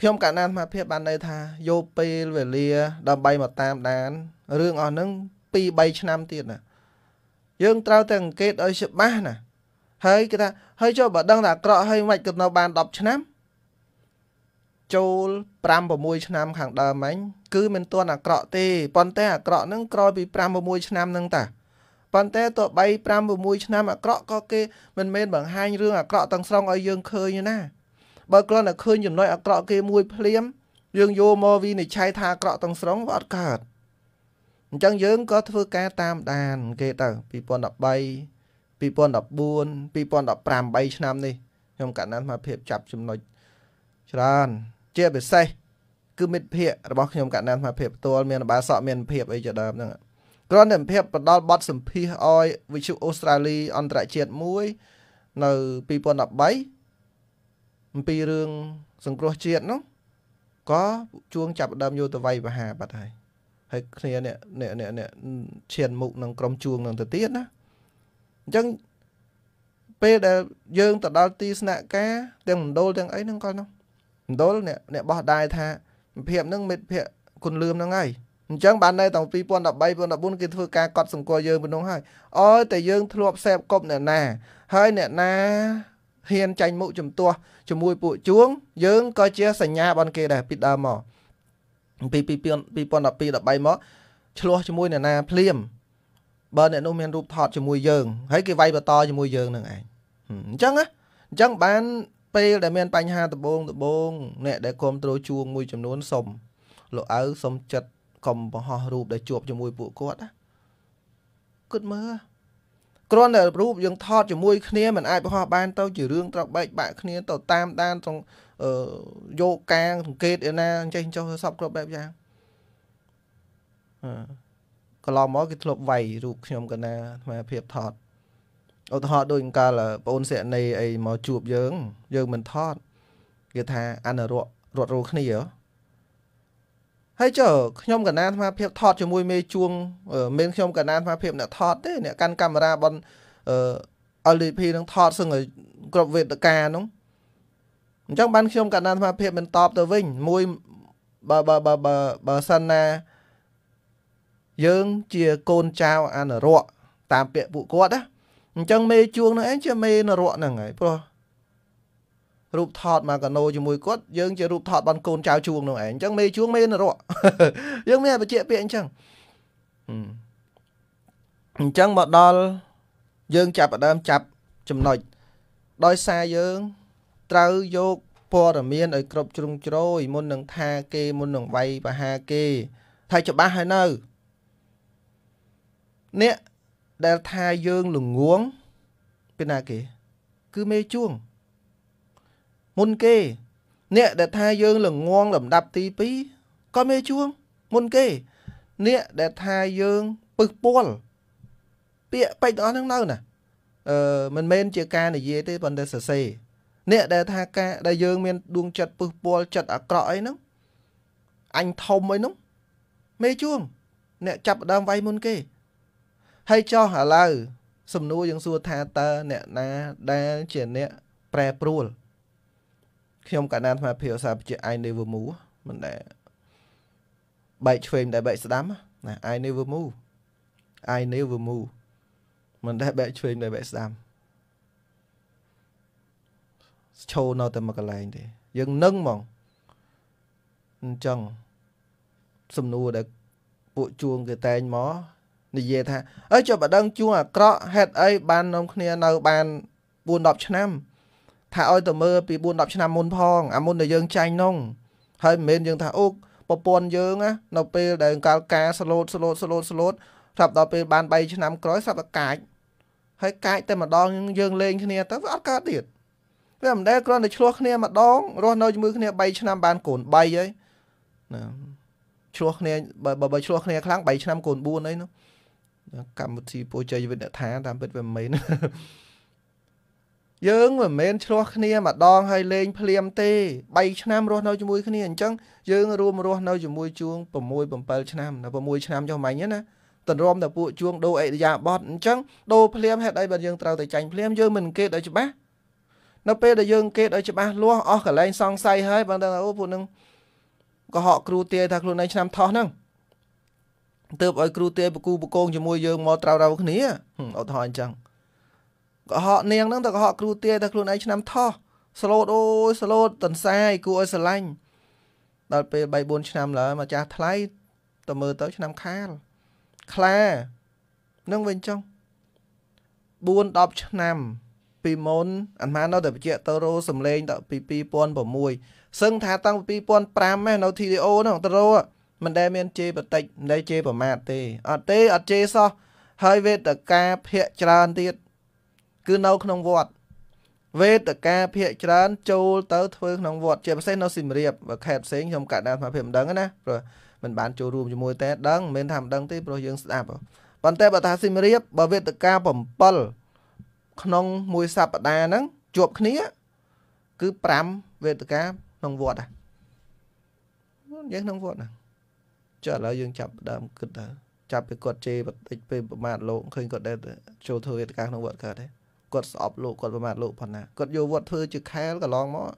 Speaker 2: ខ្ញុំកណ្ដាលសមាភិបបានន័យថាយកពេលវេលាដើម្បីមកតាមដានរឿងអស់ហ្នឹង2 3ឆ្នាំទៀតណាយើងត្រូវតែអង្កេតឲ្យច្បាស់ណា ហើយគេថាហើយចូលបើដឹងថាអាក្រក់ហើយមិនក៏នៅបាន10ឆ្នាំចូល5 6ឆ្នាំខាងដើមហ្នឹងគឺមិនទាន់អាក្រក់ទេប៉ុន្តែអាក្រក់ហ្នឹងក្រោយពី5 6ឆ្នាំហ្នឹងតាប៉ុន្តែទោះបី5 6ឆ្នាំអាក្រក់ក៏គេមិនមែនបង្ហាញរឿងអាក្រក់ទាំងស្រុងឲ្យយើងឃើញណាបើគ្រាន់តែឃើញចំណុចអាក្រក់គេមួយភ្លាមយើងយកមកវិនិច្ឆ័យថាអាក្រក់ទាំងស្រុងវាអត់កើតអញ្ចឹងយើងក៏ធ្វើការតាមដាន គេទៅ2013 2014 2015 3ឆ្នាំនេះខ្ញុំកណ្ដាលមកភាពចាប់ចំណុចច្រើនជាពិសេសគឺមិត្តភ័ក្ដិរបស់ខ្ញុំកណ្ដាលមកភាពផ្ទាល់មានបាសក់មានភាពអីជាដើមហ្នឹងគ្រាន់តែភាពផ្ដាល់ប័ណ្ណសម្ភារឲ្យវិទ្យុអូស្ត្រាលីអន្តរជាតិមួយ នៅ2013អំពីរឿងសង្គ្រោះជាតិនោះក៏ជួងចាប់ដើមយកទៅវាយប្រហារបាត់ហើយហើយគ្នាអ្នកអ្នកអ្នកអ្នកឈានមុខនឹងក្រុមជួងនឹងទៅទៀតណាអញ្ចឹងពេលដែលយើងទៅដល់ទីស្នាក់ការទាំងមណ្ឌលទាំងអីហ្នឹងក៏នោះមណ្ឌលអ្នកអ្នកបោះដែរថាមិត្តភាពហ្នឹងមិត្តភាពគុណលឿមហ្នឹងហើយអញ្ចឹងបាននៅតាំង2013 2014គេធ្វើការកត់សម្គាល់យើងប៉ុណ្ណឹងហើយអើតែយើងធ្លាប់សេពគប់អ្នកណាហើយអ្នកណាហ៊ានចាញ់មុខជំទាស់ជាមួយពួកជួងយើងក៏ជាសញ្ញាបនគេដែរពីដើមមកពី2012 13មកឆ្លោះជាមួយអ្នកណា ភ្លាមបើអ្នកនោះមានរូបថតជាមួយយើង ហើយគេវាយបន្តជាមួយយើងនឹងឯងអញ្ចឹងណាអញ្ចឹងបាន ពេលដែលមាន បញ្ហាដបងដបង អ្នកដែលគ្រប់គ្រងជួងមួយចំនួន សុំលោកអៅសុំចិត្តកុំបង្ហោះរូបដែលជួបជាមួយពួកគាត់ណាគិតមើលគ្រាន់តែរូបយើងថតជាមួយគ្នាមិនអាចបង្ហោះបាន ទៅជារឿងត្រកបែកបាក់គ្នាទៅតាមដានយកការសង្កេតឯណាអញ្ចេះចុះសពគ្រប់បែបយ៉ាងកន្លងមកគេធ្លាប់វាយរូបខ្ញុំកណាអាមាភាពថតឧទាហរណ៍ដូចកាលបងអូនសិរនីអីមកជួបយើង យើងមិនថតគេថាអនុរៈរត់រោគ្នាហ៎ហើយចុះខ្ញុំកណាអាមាភាពថតជាមួយមេ ជួងមិនខ្ញុំកណាអាមាភាពអ្នកថតទេអ្នកកាន់កាមេរ៉ាបនអឺ LDP នឹងថតសឹងគ្រប់វេទិកាហ្នឹងអញ្ចឹងបានខ្ញុំកណ្ដាលអាភិបមិនតបទៅវិញមួយបើបើបើបើបើសិនណាយើងជាកូនចៅអនរៈតាមពាក្យពួកគាត់ណាអញ្ចឹង មេជួងនឹងឯងជាមេនរៈហ្នឹងហើយព្រោះរូបថតមកកណូជាមួយគាត់យើងជារូបថតបានកូនចៅជួងនោះឯងអញ្ចឹងមេជួងមេនរៈយើងមានបជាពាក្យអញ្ចឹងអញ្ចឹងមកដល់យើងចាប់ដើមចាប់ចំណុចដោយសារយើងត្រូវយកព័ត៌មានឲ្យគ្រប់ជ្រុងជ្រោយមុននឹងថាគេមុននឹងវាយប្រហារគេថាច្បាស់ហើយនៅអ្នកដែលថាយើងល្ងងពីណាគេ គឺមេជួង មុនគេអ្នកដែលថាយើងល្ងងលំដាប់ទី2ក៏មេជួងមុនគេអ្នកដែលថាយើង ពឹសពលពាក្យពេចន៍ទាំងអស់ហ្នឹងនៅណាអឺមិនមែនជាការនិយាយទេប៉ុន្តែសរសេរអ្នកដែលថាការដែលយើងមានដួងចិត្តពឹសពាល់ចិត្តអាក្រក់អីហ្នឹងអញធំអីហ្នឹងមេជួងអ្នកចាប់ដើមវាយមុនគេហើយចោះឥឡូវសំណួរយើងសួរថាតើអ្នកណាដែលជាអ្នកប្រែប្រួលខ្ញុំកណ្ដាលអាត្មាភាពសាជា I never move មិនដែលបែកឆ្វេងដែលបែកស្ដាំណា I never move I never move មិនដែលបែកឆ្វេងដែលបែកស្ដាំឈោនៅតែមួយកន្លែងទេយើងនឹងហ្មងអញ្ចឹងសំណួរដែលពួកជួងគេតែងមកនិយាយថាអើចុះបើដឹងជួងអាក្រក់ហេតុអីបាននាំគ្នានៅ បាន4 10ឆ្នាំថាឲ្យទៅមើលពី4 10ឆ្នាំមុនផងអាមុនដែលយើងចាញ់នោះហើយមិនមែនយើងថាអូប្រពន្ធយើងណានៅពេលដែលកាលការស្លូតស្លូតស្លូតស្លូតស្រាប់ដល់ពេលបាន3ឆ្នាំក្រោយ ស្រាប់តែកាចហើយកាចតែម្ដងយើងលេងគ្នាទៅវាអត់កើតទៀតវាមិនដែលគ្រាន់តែឆ្លោះគ្នា ម្ដងរស់នៅជាមួយគ្នា3ឆ្នាំបានកូន3ហើយណាឆ្លោះគ្នាបើបើឆ្លោះគ្នាខ្លាំង3ឆ្នាំកូន4អីនោះកម្មវិធីពូជ័យវិទ្យាថាតាមពិតវាមិនមែនយើងមិនមែនឆ្លោះគ្នាម្ដងហើយលេងភ្លាមទេ3ឆ្នាំរស់នៅជាមួយគ្នាអញ្ចឹងយើងរួមរស់នៅជាមួយជួង6 7ឆ្នាំដល់6ឆ្នាំចុះមិញណាទន្រាំតែពួកជួងដូរអេរិយាប័តអញ្ចឹងដូរភ្លាមហេតុអីបើយើងត្រូវតែចាញ់ភ្លាមយើងមិនគេដល់ច្បាស់នៅពេលដែលយើងគេឲ្យច្បាស់លាស់អស់កលែងសង្ស័យហើយបងដឹងអូពួកនឹងកុហកគ្រូទាយថាខ្លួនឯងឆ្នាំថោះហ្នឹងទើបឲ្យគ្រូទាយបកូបកងជាមួយយើងមកត្រូវរៅគ្នាឧទាហរណ៍អញ្ចឹងកុហកនាងហ្នឹងទៅកុហកគ្រូទាយថាខ្លួនឯងឆ្នាំថោះស្លូតអូយស្លូតតន្សាយគួរឲ្យស្រឡាញ់ដល់ពេល3 4ឆ្នាំឡើយមកចាស់ថ្លៃទៅមើលទៅឆ្នាំខាលខ្លានឹងវិញចុង4 10ឆ្នាំពីមុនអាត្មានៅតែបញ្ជាក់តូរ៉ូសំលេងដល់ពី2006សឹងថាតាំងពី2005ម៉េះនៅ TDO នោះតូរ៉ូមិនដែលមានជេបន្តិចមិនដែលជេប្រមាថទេអត់ទេអត់ជេសោះហើយវេទកាភ័យច្រើនទៀតគឺនៅក្នុងវត្ត វេទកាភ័យច្រើនចូលទៅធ្វើក្នុងវត្តជាពិសេសនៅស៊ីមរៀបខេត្តផ្សេងខ្ញុំកណ្ដាលស្មារតីមិនដឹងណាព្រោះមិនបានចូលរួមជាមួយ តែដឹងមិនមែនថាមិនដឹងទេព្រោះយើងស្ដាប់ប៉ុន្តែបើថាស៊ីមរៀបបើវេទកា7ក្នុងមួយសប្តាហ៍ហ្នឹងជាប់គ្នា គឺ5វេទកាក្នុងវត្តហ្នឹងយើងក្នុងវត្តហ្នឹងចុះឥឡូវយើងចាប់ដើមគិតទៅចាប់ពីគាត់ជេរបន្តិចពេលប្រមាថលោកឃើញគាត់ដែលចូលធ្វើវេទកាក្នុងវត្តកើតទេគាត់ស្អប់លោកគាត់ប្រមាថលោកប៉ុណ្ណាគាត់យកវត្តធ្វើជាខែលកន្លងមក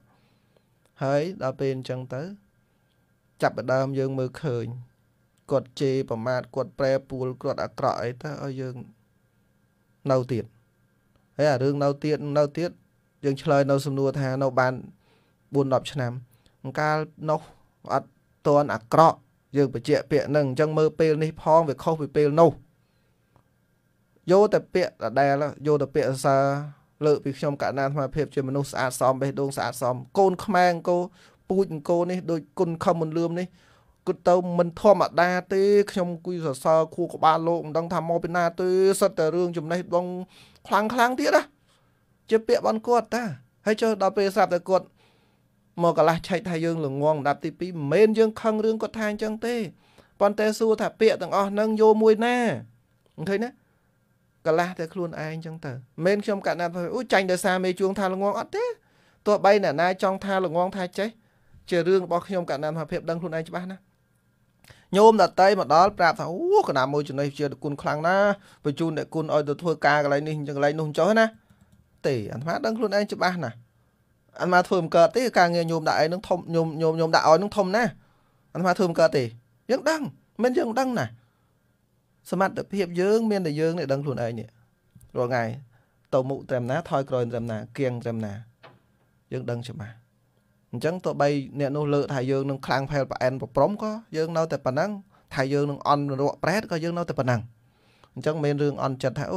Speaker 2: ហើយដល់ពេលអញ្ចឹងទៅចាប់ដើមយើងមើលឃើញគាត់ជេរប្រមាថគាត់ប្រែពួលគាត់អាក្រក់អីទៅឲ្យយើងនៅទៀតហើយអារឿងនៅទៀតនៅទៀតយើងឆ្លើយនៅ សំណួរថានៅបាន4 10ឆ្នាំ អង្កាលនោះអត់តន់អាក្រក់ យើងបញ្ជាក់ពាក្យហ្នឹងអញ្ចឹងមើលពេលនេះផងវាខុសពីពេលនោះយកតែពាក្យដដែលយកតែពាក្យសរសើរលើកពីខ្ញុំកណ្ដាលអាត្មាភាពជាមនុស្សស្អាតស្អំបេះដូងស្អាតស្អំកូនខ្មែរអង្គពូជអង្គនេះដូចគុណខំមុនលឿមនេះគិតទៅមិនធម្មតាទេ ខ្ញុំគួយសរសើរខួរក្បាលលោកមិនដឹងថាមកពីណាទេសឹកតែរឿងចំណេះដឹងខ្លាំងខ្លាំងទៀតណាជាពាក្យបនគាត់តាហើយចុះដល់ពេលស្រាប់តែគាត់មកកន្លះឆែកថាយើងល្ងងដាប់ទី2មិនមែនយើងខឹងរឿងគាត់ថាអញ្ចឹងទេប៉ុន្តែសួរថាពាក្យទាំងអស់ហ្នឹងយកមួយណាឃើញណាកន្លះតែខ្លួនឯងអញ្ចឹងទៅមិនខ្ញុំកណាត់អូចាញ់ដោយសារមេជួងថាល្ងងអត់ទេទោះបីអ្នកណាចង់ថាល្ងងថាចេះជារឿងរបស់ខ្ញុំកណាត់មកភាពដឹងខ្លួនឯងច្បាស់ណាញោមដតីមកដល់ប្រាប់ថាអូកណាមួយចំណេះជាតគុណខ្លាំងណាបញ្ជូនអ្នកគុណឲ្យទៅធ្វើការកន្លែងនេះកន្លែងនោះចុះណាទេអាត្មាដឹងខ្លួនឯងច្បាស់ណាអាត្មាធ្វើមិនកើតទេ ការងារញោមដាក់ឯងនឹងធំញោមញោមញោមដាក់ឲ្យនឹងធំណាអាត្មាធ្វើមិនកើតទេយើងដឹងមិនយើងដឹងណាសមត្ថភាពយើងមានតែយើងនេះដឹងខ្លួនឯងនេះរាល់ថ្ងៃទៅមុខត្រឹមណា ថយក្រោយត្រឹមណាគៀងត្រឹមណាយើងដឹងច្បាស់អញ្ចឹងទោះបីអ្នកនោះលើកថាយើងនឹងខ្លាំងផែលប្រអែនប្រព្រំក៏យើងនៅតែប៉ុណ្ណឹងថាយើងនឹងអន់រក់ប្រែតក៏យើងនៅតែប៉ុណ្ណឹងអញ្ចឹងមិនរឿងអន់ចិត្តថាអូ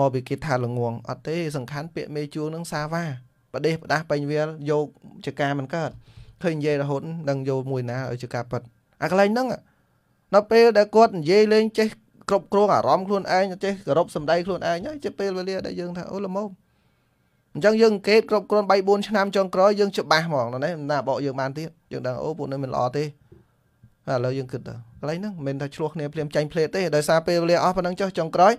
Speaker 2: មកពីគិតថាល្ងងអត់ទេសង្ខានពាក្យមេជួងនឹងសាវ៉ាបដេះបដាស់ពេញវាលយកជាការមិនកើតឃើញនិយាយរហូតនឹងយកមួយណាឲ្យជាការប៉ັດអាកន្លែងហ្នឹងនៅពេលដែលគាត់និយាយលេងចេះគ្រប់គ្រងអារម្មណ៍ខ្លួនឯងចេះគោរពសម្ដីខ្លួនឯងហើយជាពេលវេលាដែលយើងថាអូល្មមអញ្ចឹងយើងកេតគ្រប់គ្រាន់3 4ឆ្នាំចុងក្រោយយើងច្បាស់ហ្មងណាណាបកយើងបានទៀតយើងដឹងអូពួកនេះមិនល្អទេហើយឥឡូវយើងគិតទៅកន្លែងហ្នឹងមិនមែនថាឆ្លោះគ្នាភ្លាមចាញ់ភ្លេតទេដោយសារពេលវេលាអស់ប៉ុណ្ណឹងចុះចុងក្រោយ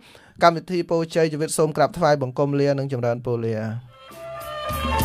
Speaker 2: កម្មវិធីពោជ័យជីវិតសូមក្រាបថ្វាយបង្គំលានិងចម្រើនពរលា thank you